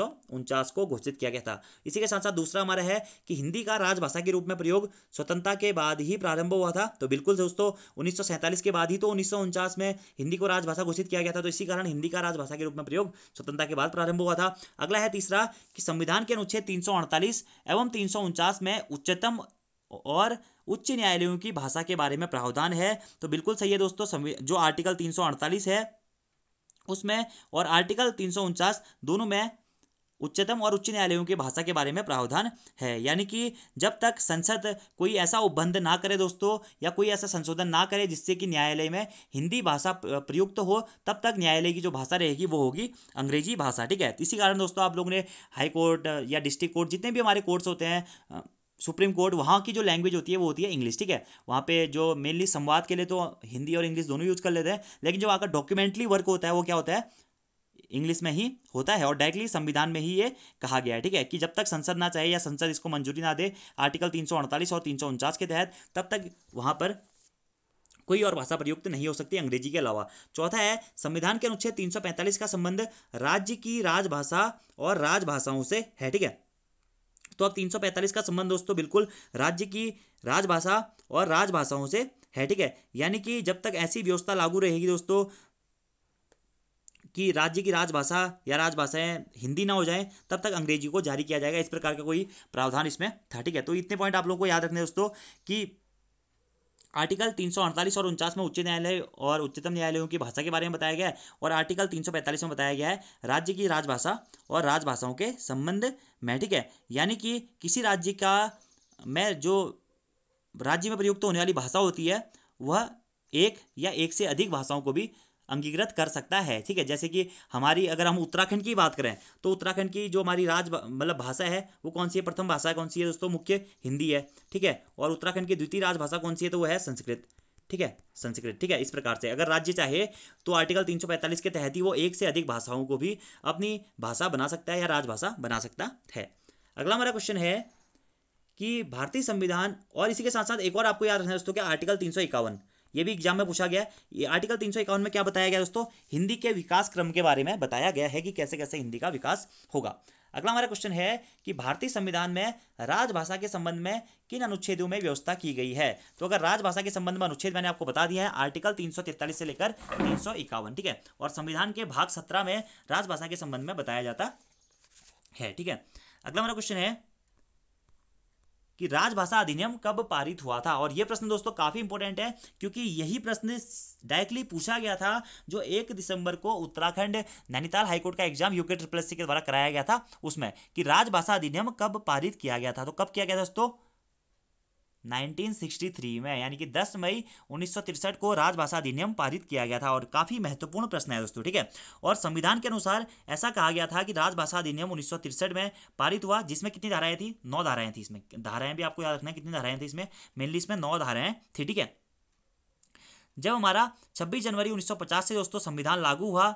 Speaker 1: को घोषित किया गया था इसी के साथ साथ दूसरा हमारा है कि हिंदी का राजभाषा के रूप में प्रयोग स्वतंत्रता के बाद ही प्रारंभ हुआ था तो बिल्कुल दोस्तों उन्नीस के बाद ही तो उन्नीस में हिंदी को राजभाषा घोषित किया गया था तो इसी कारण हिंदी का राजभाषा के रूप में प्रयोग स्वतंत्रता के बाद प्रारंभ हुआ था अगला है तीसरा कि संविधान के अनुच्छेद तीन एवं तीन में उच्चतम और उच्च न्यायालयों की भाषा के बारे में प्रावधान है तो बिल्कुल सही है दोस्तों जो आर्टिकल 348 है उसमें और आर्टिकल तीन दोनों में उच्चतम और उच्च न्यायालयों की भाषा के बारे में प्रावधान है यानी कि जब तक संसद कोई ऐसा उपबंध ना करे दोस्तों या कोई ऐसा संशोधन ना करे जिससे कि न्यायालय में हिंदी भाषा प्रयुक्त तो हो तब तक न्यायालय की जो भाषा रहेगी वो होगी अंग्रेजी भाषा ठीक है इसी कारण दोस्तों आप लोगों ने हाई कोर्ट या डिस्ट्रिक्ट कोर्ट जितने भी हमारे कोर्ट्स होते हैं सुप्रीम कोर्ट वहाँ की जो लैंग्वेज होती है वो होती है इंग्लिश ठीक है वहाँ पे जो मेनली संवाद के लिए तो हिंदी और इंग्लिश दोनों यूज़ कर लेते हैं लेकिन जो वहाँ का डॉक्यूमेंट्री वर्क होता है वो क्या होता है इंग्लिश में ही होता है और डायरेक्टली संविधान में ही ये कहा गया है ठीक है कि जब तक संसद ना चाहे या संसद इसको मंजूरी ना दे आर्टिकल तीन और तीन के तहत तब तक वहाँ पर कोई और भाषा प्रयुक्त नहीं हो सकती अंग्रेजी के अलावा चौथा है संविधान के अनुच्छेद 345 का संबंध राज्य की राजभाषा और राजभाषाओं से है ठीक है तो अब 345 का संबंध दोस्तों बिल्कुल राज्य की राजभाषा और राजभाषाओं से है ठीक है यानी कि जब तक ऐसी व्यवस्था लागू रहेगी दोस्तों कि राज्य की राजभाषा या राजभाषाएं हिंदी ना हो जाए तब तक अंग्रेजी को जारी किया जाएगा इस प्रकार का कोई प्रावधान इसमें था ठीक है तो इतने पॉइंट आप लोगों को याद रखने दोस्तों कि आर्टिकल 348 और उनचास में उच्च न्यायालय और उच्चतम न्यायालयों की भाषा के बारे में बताया गया है और आर्टिकल 345 में बताया गया है राज्य की राजभाषा और राजभाषाओं के संबंध में ठीक है यानी कि किसी राज्य का में जो राज्य में प्रयुक्त होने वाली भाषा होती है वह एक या एक से अधिक भाषाओं को भी अंगीकृत कर सकता है ठीक है जैसे कि हमारी अगर हम उत्तराखंड की बात करें तो उत्तराखंड की जो हमारी राज मतलब भाषा है वो कौन सी है प्रथम भाषा कौन सी है दोस्तों मुख्य हिंदी है ठीक है और उत्तराखंड की द्वितीय राजभाषा कौन सी है तो वो है संस्कृत ठीक है संस्कृत ठीक है इस प्रकार से अगर राज्य चाहे तो आर्टिकल 345 के तहत ही वो एक से अधिक भाषाओं को भी अपनी भाषा बना सकता है या राजभाषा बना सकता है अगला हमारा क्वेश्चन है कि भारतीय संविधान और इसी के साथ साथ एक और आपको याद रखना दोस्तों क्या आर्टिकल तीन ये भी एग्जाम में पूछा गया है आर्टिकल तीन में क्या बताया गया दोस्तों हिंदी के विकास क्रम के बारे में बताया गया है कि कैसे कैसे हिंदी का विकास होगा अगला हमारा क्वेश्चन है कि भारतीय संविधान में राजभाषा के संबंध में किन अनुच्छेदों में व्यवस्था की गई है तो अगर राजभाषा के संबंध में अनुच्छेद मैंने आपको बता दिया है आर्टिकल 343 से लेकर तीन ठीक है और संविधान के भाग सत्रह में राजभाषा के संबंध में बताया जाता है ठीक है अगला हमारा क्वेश्चन है कि राजभाषा अधिनियम कब पारित हुआ था और यह प्रश्न दोस्तों काफ़ी इंपोर्टेंट है क्योंकि यही प्रश्न डायरेक्टली पूछा गया था जो एक दिसंबर को उत्तराखंड नैनीताल हाईकोर्ट का एग्जाम यूके ट्रिपल सी के द्वारा कराया गया था उसमें कि राजभाषा अधिनियम कब पारित किया गया था तो कब किया गया दोस्तों 1963 में यानी कि 10 मई 1963 को राजभाषा अधिनियम पारित किया गया था और काफ़ी महत्वपूर्ण प्रश्न है दोस्तों ठीक है और संविधान के अनुसार ऐसा कहा गया था कि राजभाषा अधिनियम 1963 में पारित हुआ जिसमें कितनी धाराएं थी नौ धाराएं थी इसमें धाराएं भी आपको याद रखना कितनी धाराएं थी इसमें मेनली इसमें नौ धाराएं थी ठीक है जब हमारा छब्बीस जनवरी उन्नीस से दोस्तों संविधान लागू हुआ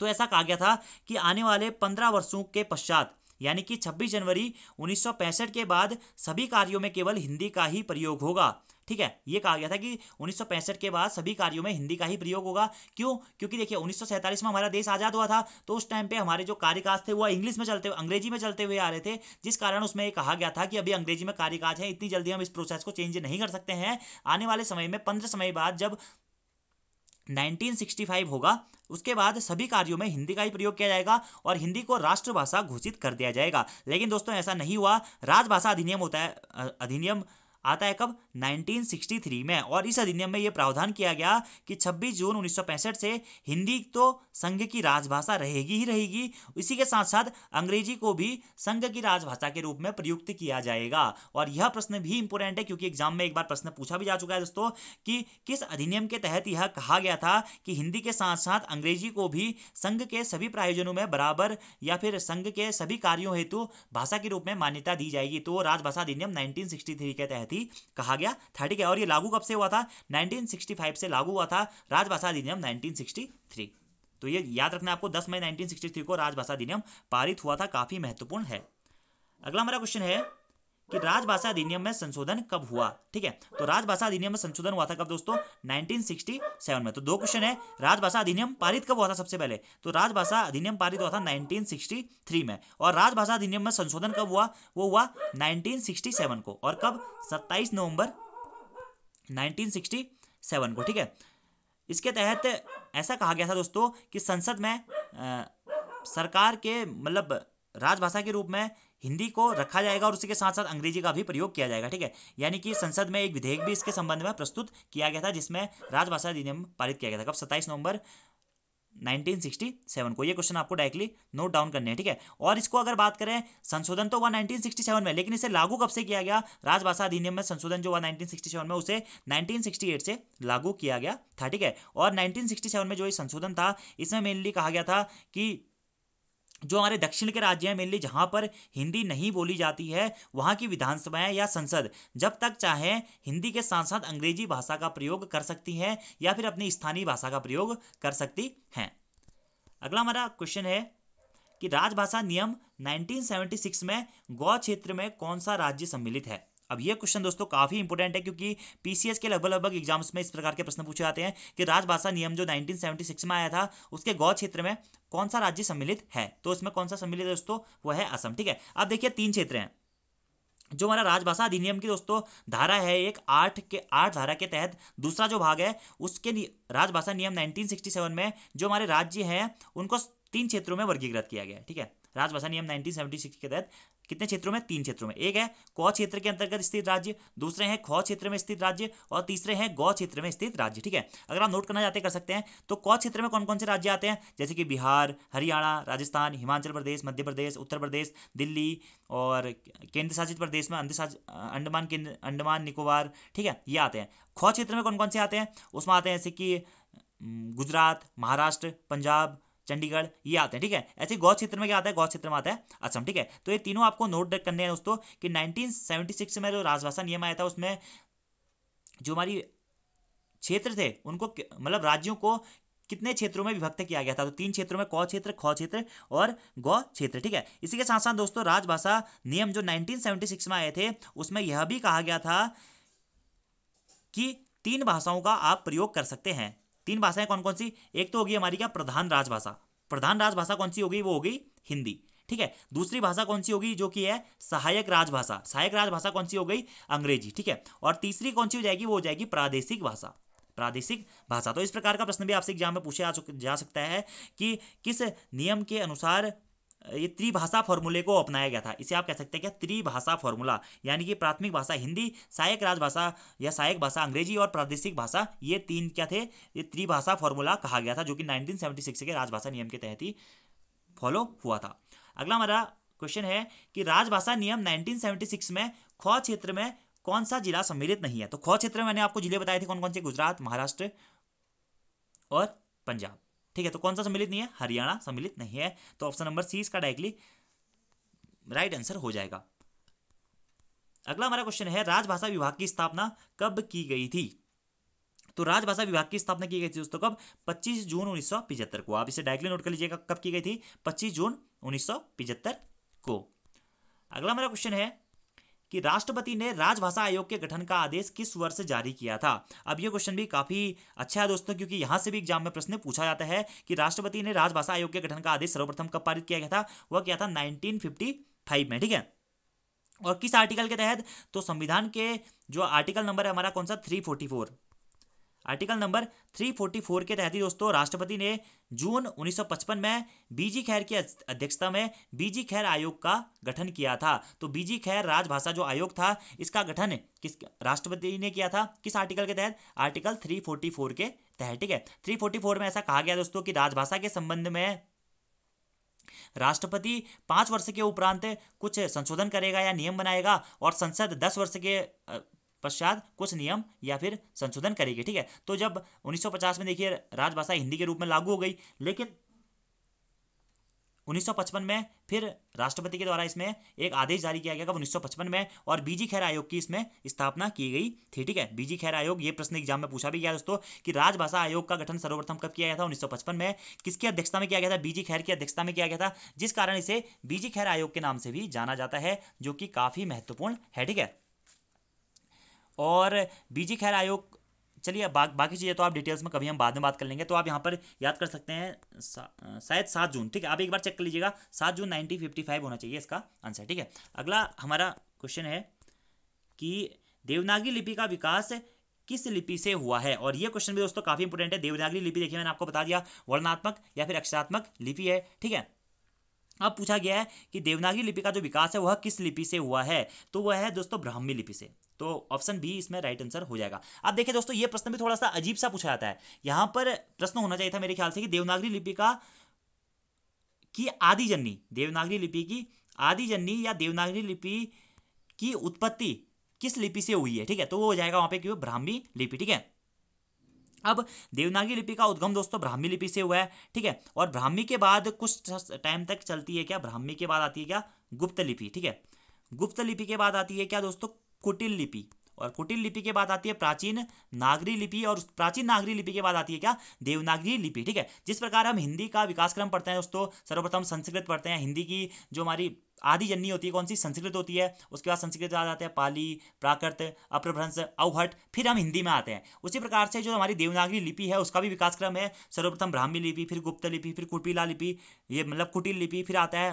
Speaker 1: तो ऐसा कहा गया था कि आने वाले पंद्रह वर्षों के पश्चात यानी कि 26 जनवरी 1965 के बाद सभी कार्यों में केवल हिंदी का ही प्रयोग होगा ठीक है ये कहा गया था कि 1965 के बाद सभी कार्यों में हिंदी का ही प्रयोग होगा क्यों क्योंकि देखिए 1947 में हमारा देश आज़ाद हुआ था तो उस टाइम पे हमारे जो कार्यकाज थे वो इंग्लिश में चलते हुए अंग्रेजी में चलते हुए आ रहे थे जिस कारण उसमें ये कहा गया था कि अभी अंग्रेजी में कार्यकाज है इतनी जल्दी हम इस प्रोसेस को चेंज नहीं कर सकते हैं आने वाले समय में पंद्रह समय बाद जब 1965 होगा उसके बाद सभी कार्यों में हिंदी का ही प्रयोग किया जाएगा और हिंदी को राष्ट्रभाषा घोषित कर दिया जाएगा लेकिन दोस्तों ऐसा नहीं हुआ राजभाषा अधिनियम होता है अधिनियम आता है कब 1963 में और इस अधिनियम में यह प्रावधान किया गया कि 26 जून उन्नीस से हिंदी तो संघ की राजभाषा रहेगी ही रहेगी इसी के साथ साथ अंग्रेजी को भी संघ की राजभाषा के रूप में प्रयुक्त किया जाएगा और यह प्रश्न भी इंपोर्टेंट है क्योंकि एग्जाम में एक बार प्रश्न पूछा भी जा चुका है दोस्तों कि किस अधिनियम के तहत यह कहा गया था कि हिंदी के साथ साथ अंग्रेजी को भी संघ के सभी प्रायोजनों में बराबर या फिर संघ के सभी कार्यों हेतु भाषा के रूप में मान्यता दी जाएगी तो राजभाषा अधिनियम नाइनटीन के तहत नीति कहा गया थर्टी और ये लागू कब से हुआ था 1965 से लागू हुआ था राजभाषा अधिनियम 1963 तो ये याद रखना आपको 10 मई 1963 को राजभाषा अधिनियम पारित हुआ था काफी महत्वपूर्ण है अगला हमारा क्वेश्चन है कि राजभाषा अधिनियम में संशोधन कब हुआ ठीक है तो राजभाषा अधिनियम में संशोधन हुआ था कब दोस्तों 1967 में तो दो क्वेश्चन है राजभाषा अधिनियम पारित कब हुआ था सबसे पहले तो राजभाषा अधिनियम पारित हुआ था 1963 में और राजभाषा अधिनियम में संशोधन कब हुआ वो हुआ नाइनटीन को और कब सत्ताईस नवंबर नाइनटीन को ठीक है इसके तहत ऐसा कहा गया था दोस्तों कि संसद में आ, सरकार के मतलब राजभाषा के रूप में हिंदी को रखा जाएगा और उसी के साथ साथ अंग्रेजी का भी प्रयोग किया जाएगा ठीक है यानी कि संसद में एक विधेयक भी इसके संबंध में प्रस्तुत किया गया था जिसमें राजभाषा अधिनियम पारित किया गया था कब सत्ताईस नवंबर 1967 को ये क्वेश्चन आपको डायरेक्टली नोट डाउन करने हैं ठीक है और इसको अगर बात करें संशोधन तो हुआ 1967 में लेकिन इसे लागू कब से किया गया राजभाषा अधिनियम में संशोधन जो हुआ 1967 में उसे 1968 से लागू किया गया था ठीक है और 1967 में जो ये संशोधन था इसमें मेनली कहा गया था कि जो हमारे दक्षिण के राज्य हैं मेनली जहाँ पर हिंदी नहीं बोली जाती है वहाँ की विधानसभाएं या संसद जब तक चाहे हिंदी के साथ साथ अंग्रेजी भाषा का प्रयोग कर सकती हैं या फिर अपनी स्थानीय भाषा का प्रयोग कर सकती हैं अगला हमारा क्वेश्चन है कि राजभाषा नियम 1976 में गौ क्षेत्र में कौन सा राज्य सम्मिलित है अब ये क्वेश्चन दोस्तों काफी इंपॉर्टेंट है क्योंकि पीसीएस के लगभग लगभग एग्जाम्स में इस प्रकार के प्रश्न पूछे जाते हैं कि राजभाषा नियम जो 1976 में आया था उसके गौ क्षेत्र में कौन सा राज्य सम्मिलित है तो इसमें कौन सा सम्मिलित है दोस्तों वो है असम ठीक है अब देखिए तीन क्षेत्र हैं जो हमारा राजभाषा अधिनियम की दोस्तों धारा है एक आठ के आठ धारा के तहत दूसरा जो भाग है उसके राजभाषा नियम नाइनटीन में जो हमारे राज्य हैं उनको तीन क्षेत्रों में वर्गीकृत किया गया ठीक है राजभाषा नियम 1976 के तहत कितने क्षेत्रों में तीन क्षेत्रों में एक है क क्षेत्र के अंतर्गत स्थित राज्य दूसरे हैं ख क्षेत्र में स्थित राज्य और तीसरे हैं गौ क्षेत्र में स्थित राज्य ठीक है अगर आप नोट करना चाहते कर सकते हैं तो क क्षेत्र में कौन कौन से राज्य आते हैं जैसे कि बिहार हरियाणा राजस्थान हिमाचल प्रदेश मध्य प्रदेश उत्तर प्रदेश दिल्ली और केंद्र शासित प्रदेश में अंडमान केंद्र अंडमान निकोबार ठीक है ये आते हैं ख क्षेत्र में कौन कौन से आते हैं उसमें आते हैं जैसे कि गुजरात महाराष्ट्र पंजाब चंडीगढ़ ये आते हैं ठीक है ऐसे गौ क्षेत्र में क्या आता है गौ क्षेत्र में आता है असम ठीक है तो ये तीनों आपको नोट करने हैं दोस्तों कि 1976 में जो राजभाषा नियम आया था उसमें जो हमारी क्षेत्र थे उनको मतलब राज्यों को कितने क्षेत्रों में विभक्त किया गया था तो तीन क्षेत्रों में कौ क्षेत्र खौ क्षेत्र और गौ क्षेत्र ठीक है इसी के साथ साथ दोस्तों राजभाषा नियम जो 1976 में आए थे उसमें यह भी कहा गया था कि तीन भाषाओं का आप प्रयोग कर सकते हैं तीन भाषाएं कौन कौन सी एक तो होगी हमारी क्या प्रधान राजभाषा प्रधान राजभाषा कौन सी होगी वो होगी हिंदी ठीक है दूसरी भाषा कौन सी होगी जो कि है सहायक राजभाषा सहायक राजभाषा कौन सी हो गई अंग्रेजी ठीक है और तीसरी कौन सी हो जाएगी वो हो जाएगी प्रादेशिक भाषा प्रादेशिक भाषा तो इस प्रकार का प्रश्न भी आपसे एग्जाम में पूछा जा सकता है कि किस नियम के अनुसार ये त्रिभाषा फॉर्मूले को अपनाया गया था इसे आप कह सकते हैं क्या त्रिभाषा फॉर्मूला यानी कि प्राथमिक भाषा हिंदी सहायक राजभाषा या सहायक भाषा अंग्रेजी और प्रादेशिक भाषा ये तीन क्या थे ये त्रिभाषा फॉर्मूला कहा गया था जो कि 1976 के राजभाषा नियम के तहत ही फॉलो हुआ था अगला हमारा क्वेश्चन है कि राजभाषा नियम नाइनटीन में खो क्षेत्र में कौन सा जिला सम्मिलित नहीं है तो खो क्षेत्र में मैंने आपको जिले बताए थे कौन कौन से गुजरात महाराष्ट्र और पंजाब ठीक है तो कौन सा सम्मिलित नहीं है हरियाणा सम्मिलित नहीं है तो ऑप्शन नंबर सी इसका डायरेक्टली राइट आंसर हो जाएगा अगला हमारा क्वेश्चन है राजभाषा विभाग की स्थापना कब की गई थी तो राजभाषा विभाग की स्थापना की गई थी दोस्तों कब 25 जून उन्नीस को आप इसे डायरेक्टली नोट कर लीजिएगा कब की गई थी 25 जून उन्नीस को अगला हमारा क्वेश्चन है कि राष्ट्रपति ने राजभाषा आयोग के गठन का आदेश किस वर्ष जारी किया था अब ये क्वेश्चन भी काफी अच्छा है दोस्तों क्योंकि यहां से भी एग्जाम में प्रश्न पूछा जाता है कि राष्ट्रपति ने राजभाषा आयोग के गठन का आदेश सर्वप्रथम कब पारित किया गया था वह क्या था नाइनटीन में ठीक है और किस आर्टिकल के तहत तो संविधान के जो आर्टिकल नंबर है हमारा कौन सा फोर आर्टिकल नंबर 344 के तहत ही दोस्तों राष्ट्रपति ने जून 1955 में बीजी खैर की अध्यक्षता में बीजी खैर आयोग का गठन किया था तो बीजी खैर राजभाषा जो आयोग था इसका गठन किस राष्ट्रपति ने किया था किस आर्टिकल के तहत आर्टिकल 344 के तहत ठीक है 344 में ऐसा कहा गया दोस्तों की राजभाषा के संबंध में राष्ट्रपति पांच वर्ष के उपरांत कुछ संशोधन करेगा या नियम बनाएगा और संसद दस वर्ष के पश्चात कुछ नियम या फिर संशोधन करेगी ठीक है तो जब 1950 में देखिए राजभाषा हिंदी के रूप में लागू हो गई लेकिन 1955 में फिर राष्ट्रपति के द्वारा इसमें एक आदेश जारी किया गया कब 1955 में और बीजी खैर आयोग की इसमें स्थापना की गई थी ठीक है बीजी खैर आयोग ये प्रश्न एग्जाम में पूछा भी गया दोस्तों कि राजभाषा आयोग का गठन सर्वप्रथम कब किया गया था 1955 में किसकी अध्यक्षता में किया गया था बीजी खैर की अध्यक्षता में किया गया था जिस कारण इसे बीजी खैर आयोग के नाम से भी जाना जाता है जो कि काफी महत्वपूर्ण है ठीक है और बीजी खैर आयोग चलिए बा, बाकी चीज़ें तो आप डिटेल्स में कभी हम बाद में बात कर लेंगे तो आप यहाँ पर याद कर सकते हैं सा, शायद सात जून ठीक है आप एक बार चेक कर लीजिएगा सात जून नाइनटीन फिफ्टी फाइव होना चाहिए इसका आंसर ठीक है अगला हमारा क्वेश्चन है कि देवनागरी लिपि का विकास किस लिपि से हुआ है और ये क्वेश्चन भी दोस्तों काफी इंपोर्टेंट है देवनागरी लिपि देखिए मैंने आपको बता दिया वर्णात्मक या फिर अक्षरात्मक लिपि है ठीक है अब पूछा गया है कि देवनागरी लिपि का जो विकास है वह किस लिपि से हुआ है तो वह है दोस्तों ब्राह्मी लिपि से तो ऑप्शन बी इसमें राइट आंसर हो जाएगा अब देखिए दोस्तों ये प्रश्न भी थोड़ा सा अजीब सा पूछा जाता है यहाँ पर प्रश्न होना चाहिए था मेरे ख्याल से कि देवनागरी लिपि का की जननी देवनागरी लिपि की जननी या देवनागरी लिपि की उत्पत्ति किस लिपि से हुई है ठीक है तो वो हो जाएगा वहाँ पे कि ब्राह्मी लिपि ठीक है अब देवनागरी लिपि का उद्गम दोस्तों ब्राह्मी लिपि से हुआ है ठीक है और ब्राह्मी के बाद कुछ टाइम तक चलती है क्या ब्राह्मी के बाद आती है क्या गुप्त लिपि ठीक है गुप्त लिपि के बाद आती है क्या दोस्तों कुटिल लिपि और कुटिल लिपि के बाद आती है प्राचीन नागरी लिपि और प्राचीन नागरी लिपि के बाद आती है क्या देवनागरी लिपि ठीक है जिस प्रकार हम हिंदी का विकास क्रम पढ़ते हैं दोस्तों सर्वप्रथम संस्कृत पढ़ते हैं हिंदी की जो हमारी आदिजन्नी होती है कौन सी संस्कृत होती है उसके बाद संस्कृत आ जाते हैं पाली प्राकृत अप्रभ्रंश अवहट फिर हम हिंदी में आते हैं उसी प्रकार से जो हमारी देवनागरी लिपि है उसका भी विकास क्रम है सर्वप्रथम ब्राह्मी लिपि फिर गुप्त लिपि फिर कुटिला लिपि ये मतलब कुटिल लिपि फिर आता है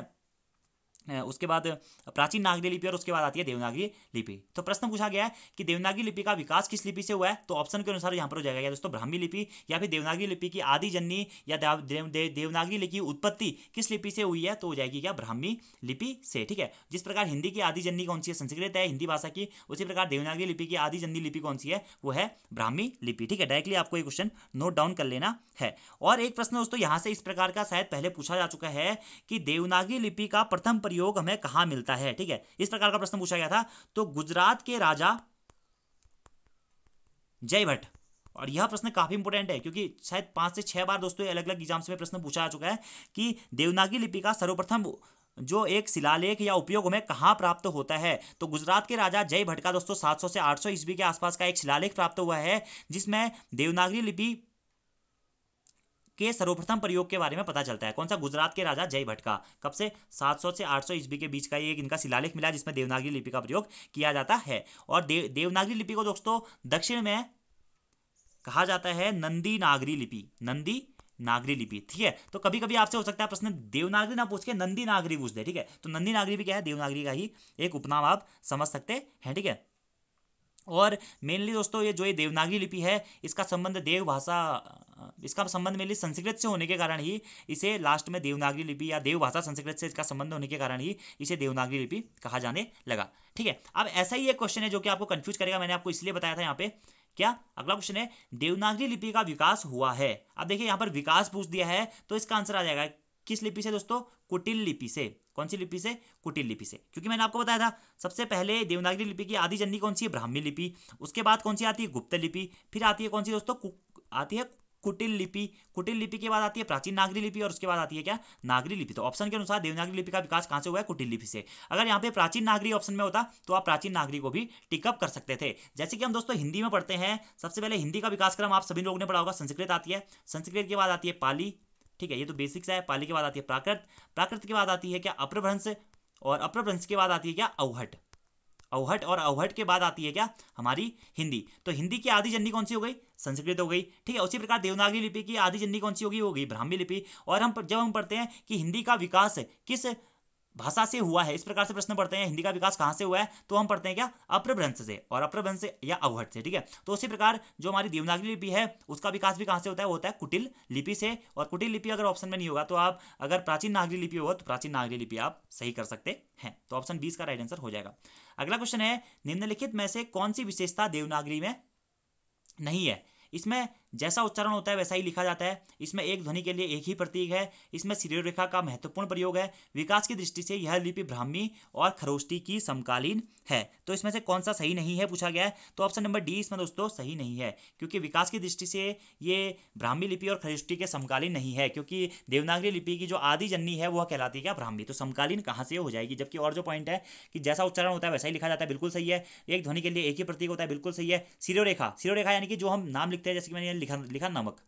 Speaker 1: उसके बाद प्राचीन नागरी लिपि और उसके बाद आती है देवनागरी लिपि तो प्रश्न पूछा गया है कि देवनागरी लिपि का विकास किस लिपि से हुआ है तो ऑप्शन के अनुसार यहाँ पर हो जाएगा या दोस्तों ब्राह्मी लिपि या फिर देवनागरी लिपि की आदि जननी या देवनागरी लिपि की उत्पत्ति किस लिपि से हुई है तो हो जाएगी क्या ब्राह्मी लिपि से ठीक है जिस प्रकार हिंदी की आदि जननी कौन सी है संस्कृत है हिंदी भाषा की उसी प्रकार देवनागरी लिपि की आदि जननी लिपि कौन सी है वो है ब्राह्मी लिपि ठीक है डायरेक्टली आपको ये क्वेश्चन नोट डाउन कर लेना है और एक प्रश्न दोस्तों यहाँ से इस प्रकार का शायद पहले पूछा जा चुका है कि देवनागरी लिपि का प्रथम प्रयोग हमें कहा मिलता है ठीक है इस प्रकार का प्रश्न पूछा गया था तो गुजरात के राजा जय भट्ट और यह प्रश्न काफी इंपोर्टेंट है क्योंकि शायद पांच से छह बार दोस्तों अलग अलग एग्जाम्स में प्रश्न पूछा जा चुका है कि देवनागी लिपि का सर्वप्रथम जो एक शिलालेख या उपयोग हमें कहाँ प्राप्त होता है तो गुजरात के राजा जय भटका दोस्तों 700 से 800 सौ ईस्वी के आसपास का एक शिलालेख प्राप्त हुआ है जिसमें देवनागरी लिपि के सर्वप्रथम प्रयोग के बारे में पता चलता है कौन सा गुजरात के राजा जय भट्ट का कब से 700 से 800 सौ ईस्वी के बीच का ये इनका शिलालेख मिला जिसमें देवनागरी लिपि का प्रयोग किया जाता है और देव देवनागरी लिपि को दोस्तों दक्षिण में कहा जाता है नंदी नागरी लिपि नंदी नागरी लिपि ठीक है तो कभी कभी आपसे हो सकता है प्रश्न देवनागरी ना पूछ के नंदी नागरी पूछ दे ठीक है तो नंदी नागरी भी क्या है देवनागरी का ही एक उपनाम आप समझ सकते हैं ठीक है और मेनली दोस्तों ये जो ये देवनागरी लिपि है इसका संबंध देव भाषा इसका संबंध मेनली संस्कृत से होने के कारण ही इसे लास्ट में देवनागरी लिपि या देव भाषा संस्कृत से इसका संबंध होने के कारण ही इसे देवनागरी लिपि कहा जाने लगा ठीक है अब ऐसा ही एक क्वेश्चन है जो कि आपको कन्फ्यूज करेगा मैंने आपको इसलिए बताया था यहाँ पे क्या अगला क्वेश्चन है देवनागरी लिपि का विकास हुआ है अब देखिए यहाँ पर विकास पूछ दिया है तो इसका आंसर आ जाएगा किस लिपि से दोस्तों कुटिल लिपि से कौन सी लिपि से कुटिल लिपि से क्योंकि मैंने आपको बताया था सबसे पहले देवनागरी लिपि की आदि जननी कौन सी है ब्राह्मी लिपि उसके बाद कौन सी आती है गुप्त लिपि फिर आती है कौन सी दोस्तों आती है कुटिल लिपि कुटिल लिपि के बाद आती है प्राचीन नागरी लिपि और उसके बाद आती है क्या नागरी लिपि तो ऑप्शन के अनुसार देवनागरी लिपि का विकास कहाँ से हुआ है कुटिल लिपि से अगर यहाँ पे प्राचीन नागरी ऑप्शन में होता तो आप प्राचीन नागरी को भी टिकअप कर सकते थे जैसे कि हम दोस्तों हिंदी में पढ़ते हैं सबसे पहले हिंदी का विकास क्रम आप सभी लोगों ने पढ़ा होगा संस्कृत आती है संस्कृत के बाद आती है पाली ठीक है ये तो बेसिक्स है पाली के बाद आती है प्राकृत प्राकृत के बाद आती है क्या अप्रभ्रंश और अप्रभ्रंश के बाद आती है क्या अवहट अवहट और अवहट के बाद आती है क्या हमारी हिंदी तो हिंदी की आधी जननी कौन सी हो गई संस्कृत हो गई ठीक है उसी प्रकार देवनागरी लिपि की आदि जननी कौन सी होगी गई ब्राह्मी लिपि और हम जब हम पढ़ते हैं कि हिंदी का विकास किस भाषा से हुआ है इस प्रकार से प्रश्न पढ़ते हैं हिंदी का विकास कहां से हुआ है तो हम पढ़ते हैं क्या अप्रभ्रंश से और अप्रभ्रंश से या अवहट से ठीक है तो उसी प्रकार जो हमारी देवनागरी लिपि है उसका विकास भी कहां से होता है होता है कुटिल लिपि से और कुटिल लिपि अगर ऑप्शन में नहीं होगा तो आप अगर प्राचीन नागरी लिपि होगा तो प्राचीन नागरी लिपि आप सही कर सकते हैं तो ऑप्शन बीस का राइट आंसर हो जाएगा अगला क्वेश्चन है निम्नलिखित में से कौन सी विशेषता देवनागरी में नहीं है इसमें जैसा उच्चारण होता है वैसा ही लिखा जाता है इसमें एक ध्वनि के लिए एक ही प्रतीक है इसमें सिर रेखा का महत्वपूर्ण प्रयोग है विकास की दृष्टि से यह लिपि ब्राह्मी और खरोष्टी की समकालीन है तो इसमें से कौन सा सही नहीं है पूछा गया है तो ऑप्शन नंबर डी इसमें दोस्तों सही नहीं है क्योंकि विकास की दृष्टि से ये ब्राह्मी लिपि और खरोष्टी के समकालीन नहीं है क्योंकि देवनागरी लिपि की जो आदि जननी है वह कहलाती है क्या ब्राह्मी तो समकालीन कहाँ से हो जाएगी जबकि और जो पॉइंट है कि जैसा उच्चारण होता है वैसा ही लिखा जाता है बिल्कुल सही है एक ध्वनि के लिए एक ही प्रतीक होता है बिल्कुल सही है सिरोरेखा सिरोरेखा यानी कि जो हम नाम लिखते हैं जैसे कि मैंने लिखा लिखा नमक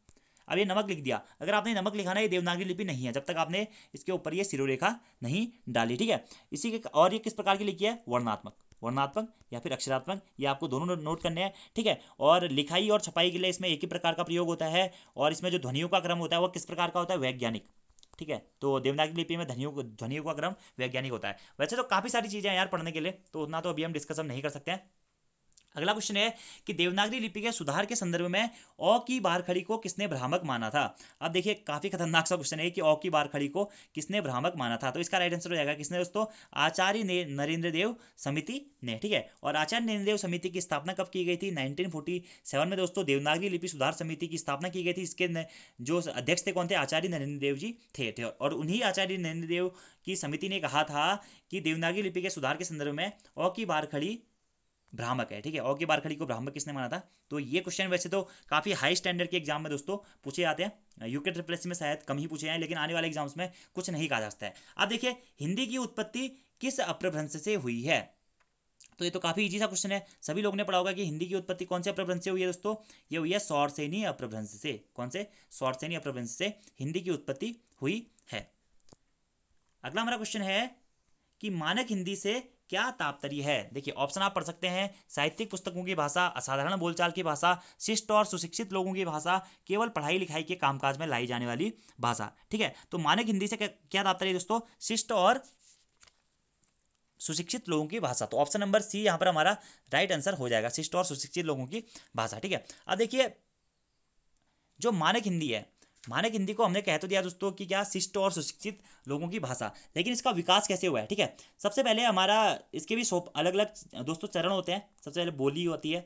Speaker 1: अब ये नमक लिख दिया अगर आपने नमक लिखा ना ये देवनागरी लिपि नहीं है जब तक आपने इसके ऊपर ये सिरोरेखा नहीं डाली ठीक है इसी के और ये किस प्रकार की लिखी है वर्णात्मक वर्णात्मक या फिर अक्षरात्मक ये आपको दोनों नोट करने हैं ठीक है और लिखाई और छपाई के लिए इसमें एक ही प्रकार का प्रयोग होता है और इसमें जो ध्वनियों का क्रम होता है वो किस प्रकार का होता है वैज्ञानिक ठीक है तो देवनागरी लिपि में ध्वनियों ध्वनियों का क्रम वैज्ञानिक होता है वैसे तो काफ़ी सारी चीज़ें हैं यार पढ़ने के लिए तो उतना तो अभी हम डिस्कस नहीं कर सकते हैं अगला क्वेश्चन है कि देवनागरी लिपि के सुधार के संदर्भ में ओ की बार खड़ी को किसने भ्रामक माना था अब देखिए काफी खतरनाक सा क्वेश्चन है कि औ की बार खड़ी को किसने भ्रामक माना था तो इसका राइट आंसर हो जाएगा किसने दोस्तों आचार्य ने नरेंद्र देव समिति ने ठीक है और आचार्य नरेंद्र देव समिति की स्थापना कब की गई थी नाइनटीन में दोस्तों देवनागरी लिपि सुधार समिति की स्थापना की गई थी इसके जो अध्यक्ष थे कौन थे आचार्य नरेंद्र देव जी थे, थे और उन्हीं आचार्य नरेंद्र देव की समिति ने कहा था कि देवनागरी लिपि के सुधार के संदर्भ में ओ की बार खड़ी भ्रामक है ठीक है और की बार खड़ी को भ्रामक किसने माना था तो ये क्वेश्चन वैसे तो काफ़ी हाई स्टैंडर्ड के एग्जाम में दोस्तों पूछे जाते हैं यूके ट्रिपलेस में शायद कम ही पूछे हैं लेकिन आने वाले एग्जाम्स में कुछ नहीं कहा जा सकता है अब देखिए हिंदी की उत्पत्ति किस अप्रभ्रंश से हुई है तो ये तो काफी इजी सा क्वेश्चन है सभी लोग ने पढ़ा होगा कि हिंदी की उत्पत्ति कौन से अप्रभ्रंश से हुई है दोस्तों ये हुई है सौरसेनी अप्रभ्रंश से कौन से सौरसेनी अप्रभ्रंश से हिंदी की उत्पत्ति हुई है अगला हमारा क्वेश्चन है कि मानक हिंदी से क्या तात्पर्य है देखिए ऑप्शन आप पढ़ सकते हैं साहित्यिक पुस्तकों की भाषा असाधारण बोलचाल की भाषा शिष्ट और सुशिक्षित लोगों की भाषा केवल पढ़ाई लिखाई के कामकाज में लाई जाने वाली भाषा ठीक है तो मानक हिंदी से क्या तात्पर्य दोस्तों शिष्ट और सुशिक्षित लोगों की भाषा तो ऑप्शन नंबर सी यहां पर हमारा राइट आंसर हो जाएगा शिष्ट और सुशिक्षित लोगों की भाषा ठीक है अब देखिए जो मानक हिंदी है मानक हिंदी को हमने कह तो दिया दोस्तों कि क्या शिष्ट और सुशिक्षित लोगों की भाषा लेकिन इसका विकास कैसे हुआ है ठीक है सबसे पहले हमारा इसके भी अलग अलग दोस्तों चरण होते हैं सबसे पहले बोली होती है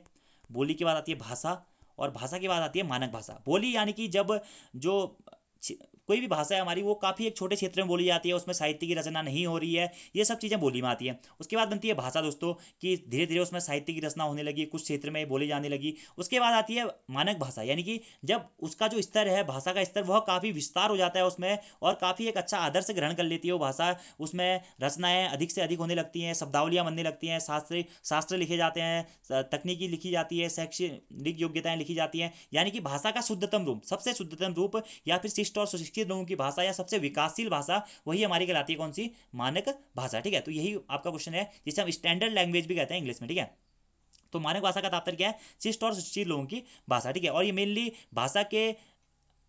Speaker 1: बोली के बाद आती है भाषा और भाषा की बात आती है मानक भाषा बोली यानी कि जब जो कोई भी भाषा है हमारी वो काफ़ी एक छोटे क्षेत्र में बोली जाती है उसमें साहित्य की रचना नहीं हो रही है ये सब चीज़ें बोली में आती है उसके बाद बनती है भाषा दोस्तों कि धीरे धीरे उसमें साहित्य की रचना होने लगी कुछ क्षेत्र में बोली जाने लगी उसके बाद आती है मानक भाषा यानी कि जब उसका जो स्तर है भाषा का स्तर वह काफ़ी विस्तार हो जाता है उसमें और काफ़ी एक अच्छा आदर्श ग्रहण कर लेती है वो भाषा उसमें रचनाएँ अधिक से अधिक होने लगती हैं शब्दावलियाँ बनने लगती हैं शास्त्र शास्त्र लिखे जाते हैं तकनीकी लिखी जाती है शैक्षणिक योग्यताएँ लिखी जाती हैं यानी कि भाषा का शुद्धतम रूप सबसे शुद्धतम रूप या फिर विशिष्ट और सुशिक्षित लोगों की भाषा या सबसे विकासशील भाषा वही हमारी कहलाती है कौन सी मानक भाषा ठीक है तो यही आपका क्वेश्चन है जिसे हम स्टैंडर्ड लैंग्वेज भी कहते हैं इंग्लिश में ठीक है तो मानक भाषा का तात्पर्य क्या है शिष्ट और सुशिक्षित लोगों की भाषा ठीक है और ये मेनली भाषा के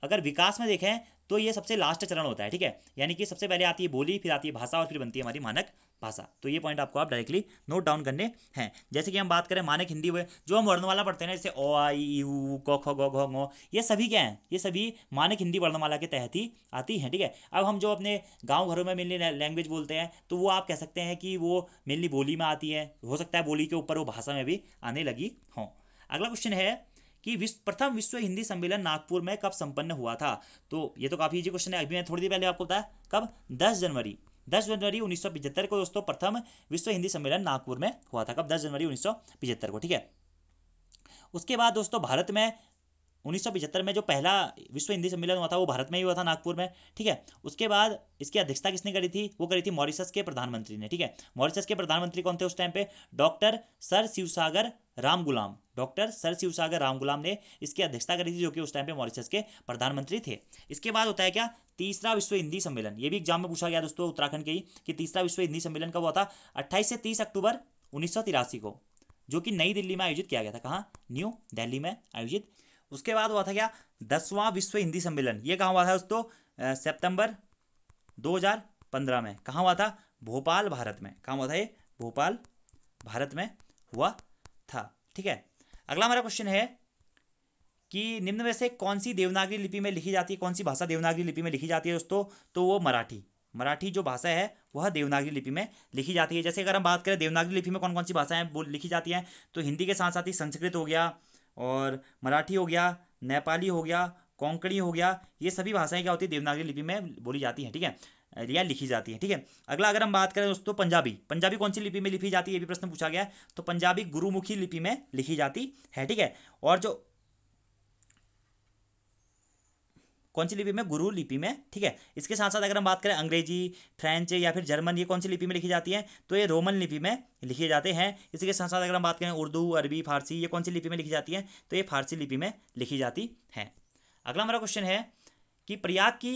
Speaker 1: अगर विकास में देखें तो ये सबसे लास्ट चरण होता है ठीक है यानी कि सबसे पहले आती है बोली फिर आती है भाषा और फिर बनती है हमारी मानक भाषा तो ये पॉइंट आपको आप डायरेक्टली नोट डाउन करने हैं जैसे कि हम बात करें मानक हिंदी हुए जो हम वर्णमाला पढ़ते हैं जैसे ओ आई यू क ख ग ये सभी क्या हैं ये सभी मानक हिंदी वर्णमाला के तहत ही आती हैं ठीक है अब हम जो अपने गाँव घरों में मेनली लैंग्वेज बोलते हैं तो वो आप कह सकते हैं कि वो मेनली बोली में आती है हो सकता है बोली के ऊपर वो भाषा में भी आने लगी हों अगला क्वेश्चन है कि विश्व प्रथम विश्व हिंदी सम्मेलन नागपुर में कब संपन्न हुआ था तो ये तो काफ़ी इजी क्वेश्चन है अभी मैं थोड़ी देर पहले आपको बताया कब दस जनवरी दस जनवरी उन्नीस को दोस्तों प्रथम विश्व हिंदी सम्मेलन नागपुर में हुआ था कब दस जनवरी उन्नीस को ठीक है उसके बाद दोस्तों भारत में उन्नीस में जो पहला विश्व हिंदी सम्मेलन हुआ था वो भारत में ही हुआ था नागपुर में ठीक है उसके बाद इसकी अध्यक्षता किसने करी थी वो करी थी मॉरिशस के प्रधानमंत्री ने ठीक है मॉरिशस के प्रधानमंत्री कौन थे उस टाइम पे doctor sir Shivsagar Ram Gulam doctor sir Shivsagar Ram Gulam ने इसकी अध्यक्षता करी थी जो कि उस टाइम पे मॉरिशस के प्रधानमंत्री थे इसके बाद होता है क्या तीसरा विश्व हिंदी सम्मेलन ये भी एग्जाम में पूछा गया दोस्तों उत्तराखंड के ही कि तीसरा विश्व हिंदी सम्मेलन कब हुआ था अट्ठाईस से तीस अक्टूबर उन्नीस को जो कि नई दिल्ली में आयोजित किया गया था कहाँ न्यू दिल्ली में आयोजित उसके बाद हुआ था क्या दसवां विश्व हिंदी सम्मेलन ये कहा हुआ था दोस्तों सितंबर 2015 में कहा हुआ था भोपाल भारत में कहा हुआ था ये भोपाल भारत में हुआ था ठीक है अगला हमारा क्वेश्चन है कि निम्न में से कौन सी देवनागरी लिपि में लिखी जाती है कौन सी भाषा देवनागरी लिपि में लिखी जाती है दोस्तों तो वो मराठी मराठी जो भाषा है वह देवनागरी लिपि में लिखी जाती है जैसे अगर हम बात करें देवनागरी लिपि में कौन कौन सी भाषाएं लिखी जाती हैं तो हिंदी के साथ साथ ही संस्कृत हो गया और मराठी हो गया नेपाली हो गया कोंकणी हो गया ये सभी भाषाएं क्या होती है देवनागरी लिपि में बोली जाती हैं ठीक है या लिखी जाती है ठीक है अगला अगर हम बात करें दोस्तों पंजाबी पंजाबी कौन सी लिपि में लिखी जाती है ये भी प्रश्न पूछा गया है तो पंजाबी गुरुमुखी लिपि में लिखी जाती है ठीक है और जो कौन सी लिपि में गुरु लिपि में ठीक है इसके साथ साथ अगर हम बात करें अंग्रेजी फ्रेंच या फिर जर्मन ये कौन सी लिपि में लिखी जाती है तो ये रोमन लिपि में लिखे जाते हैं इसके साथ साथ अगर हम बात करें उर्दू अरबी फारसी ये कौन सी लिपि में लिखी जाती है तो ये फारसी लिपि में लिखी जाती है अगला हमारा क्वेश्चन है कि प्रयाग की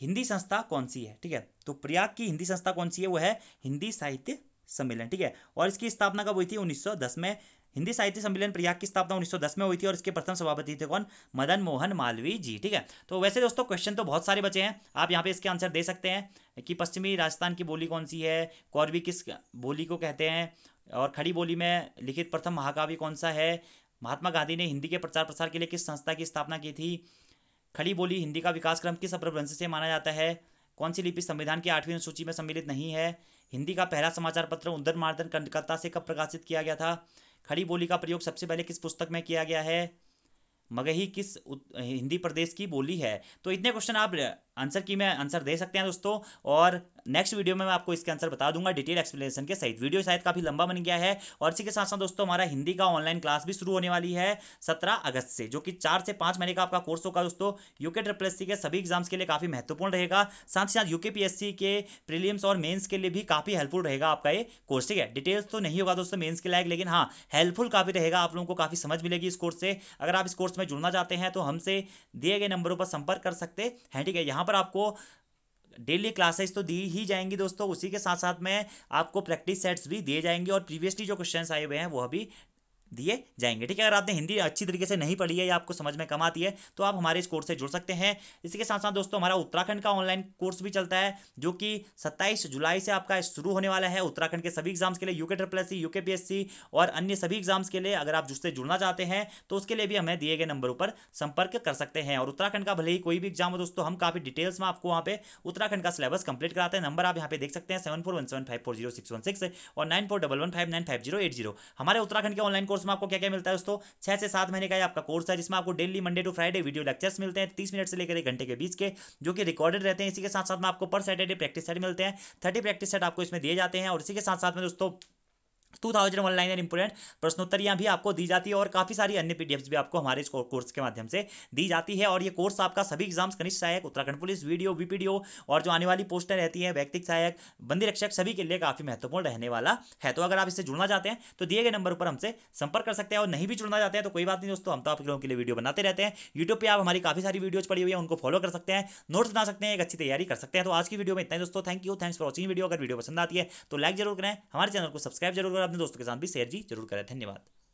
Speaker 1: हिंदी संस्था कौन सी है ठीक है तो प्रयाग की हिंदी संस्था कौन सी है वो है हिंदी साहित्य सम्मेलन ठीक है और इसकी स्थापना कब हुई थी 1910 में हिंदी साहित्य सम्मेलन प्रयाग की स्थापना 1910 में हुई थी और इसके प्रथम सभापति थे कौन मदन मोहन मालवी जी ठीक है तो वैसे दोस्तों क्वेश्चन तो बहुत सारे बचे हैं आप यहाँ पे इसके आंसर दे सकते हैं कि पश्चिमी राजस्थान की बोली कौन सी है कौरवी किस बोली को कहते हैं और खड़ी बोली में लिखित प्रथम महाकाव्य कौन सा है महात्मा गांधी ने हिंदी के प्रचार प्रसार के लिए किस संस्था की स्थापना की थी खड़ी बोली हिंदी का विकासक्रम किस अप्रभ्रंश से माना जाता है कौन सी लिपि संविधान की आठवीं सूची में सम्मिलित नहीं है हिंदी का पहला समाचार पत्र उदर मार्दन कलकत्ता से कब प्रकाशित किया गया था खड़ी बोली का प्रयोग सबसे पहले किस पुस्तक में किया गया है मगही किस हिंदी प्रदेश की बोली है तो इतने क्वेश्चन आप आंसर की मैं आंसर दे सकते हैं दोस्तों और नेक्स्ट वीडियो में मैं आपको इसके आंसर बता दूंगा डिटेल एक्सप्लेनेशन के सहित वीडियो शायद काफी लंबा बन गया है और इसी के साथ साथ दोस्तों हमारा हिंदी का ऑनलाइन क्लास भी शुरू होने वाली है सत्रह अगस्त से जो कि चार से पांच महीने का आपका कोर्स होगा दोस्तों यूके ट्रिपल के सभी एग्जाम्स के लिए काफी महत्वपूर्ण रहेगा साथ ही साथ यूके पीएससी के प्रीलियम्स और मेन्स के लिए भी काफी हेल्पफुल रहेगा आपका ये कोर्स ठीक है डिटेल्स तो नहीं होगा दोस्तों मेन्स के लायक लेकिन हाँ हेल्पफुल काफी रहेगा आप लोगों को काफी समझ मिलेगी इस कोर्स से अगर आप इस कोर्स में जुड़ना चाहते हैं तो हमसे दिए गए नंबरों पर संपर्क कर सकते हैं ठीक है यहाँ यहाँ पर आपको डेली क्लासेस तो दी ही जाएंगी दोस्तों उसी के साथ साथ में आपको प्रैक्टिस सेट्स भी दिए जाएंगे और प्रीवियसली जो क्वेश्चन आए हुए हैं वह भी दिए जाएंगे ठीक है अगर आपने हिंदी अच्छी तरीके से नहीं पढ़ी है या आपको समझ में कम आती है तो आप हमारे इस कोर्स से जुड़ सकते हैं इसी के साथ साथ दोस्तों हमारा उत्तराखंड का ऑनलाइन कोर्स भी चलता है जो कि 27 जुलाई से आपका शुरू होने वाला है उत्तराखंड के सभी एग्जाम्स के लिए यूके ट्रिपल एस सी और अन्य सभी एग्जाम्स के लिए अगर आप जिससे जुड़ना चाहते हैं तो उसके लिए भी हमें दिए गए नंबरों पर संपर्क कर सकते हैं और उत्तराखंड का भले ही कोई भी एग्जाम हो दोस्तों हम काफी डिटेल्स में आपको वहाँ पे उत्तराखंड का सिलेबस कंप्लीट कराते हैं नंबर आप यहाँ पे देख सकते हैं सेवन और नाइन और नाइन हमारे उत्तराखंड के ऑनलाइन कोर्स उसमें आपको क्या क्या मिलता है दोस्तों छह से सात महीने का ये आपका कोर्स है जिसमें आपको daily Monday to Friday video lectures मिलते हैं तीस मिनट से लेकर एक घंटे के बीच के जो कि रिकॉर्डेड रहते हैं इसी के साथ साथ में आपको पर सैटरडे प्रैक्टिस सेट मिलते हैं थर्टी प्रैक्टिस सेट आपको इसमें दिए जाते हैं और इसी के साथ साथ में दोस्तों two thousand one line important प्रश्नोत्तरियाँ भी आपको दी जाती है और काफ़ी सारी अन्य पी भी आपको हमारे इस कोर्स के माध्यम से दी जाती है और ये कोर्स आपका सभी एग्जाम्स कनिष्ठ सहायक उत्तराखंड पुलिस वीडियो वीपीडीओ और जो आने वाली पोस्टें रहती है व्यक्तिक सहायक बंदी रक्षक सभी के लिए काफ़ी महत्वपूर्ण रहने वाला है तो अगर आप इससे जुड़ना चाहते हैं तो दिए गए नंबर पर हमसे संपर्क कर सकते हैं और नहीं भी जुड़ना चाहते हैं तो कोई बात नहीं दोस्तों हम तो आप लोगों के लिए वीडियो बनाते रहते हैं यूट्यूब पर आप हमारी काफ़ी सारी वीडियोज पड़ी हुई है उनको फॉलो कर सकते हैं नोट्स बना सकते हैं एक अच्छी तैयारी कर सकते हैं तो आज की वीडियो में इतना दोस्तों thank you thanks for watching video अगर वीडियो पसंद आती है तो लाइक जरूर करें हमारे चैनल को सब्सक्राइब जरूर करें अपने दोस्तों के साथ भी शेयर जी जरूर करें धन्यवाद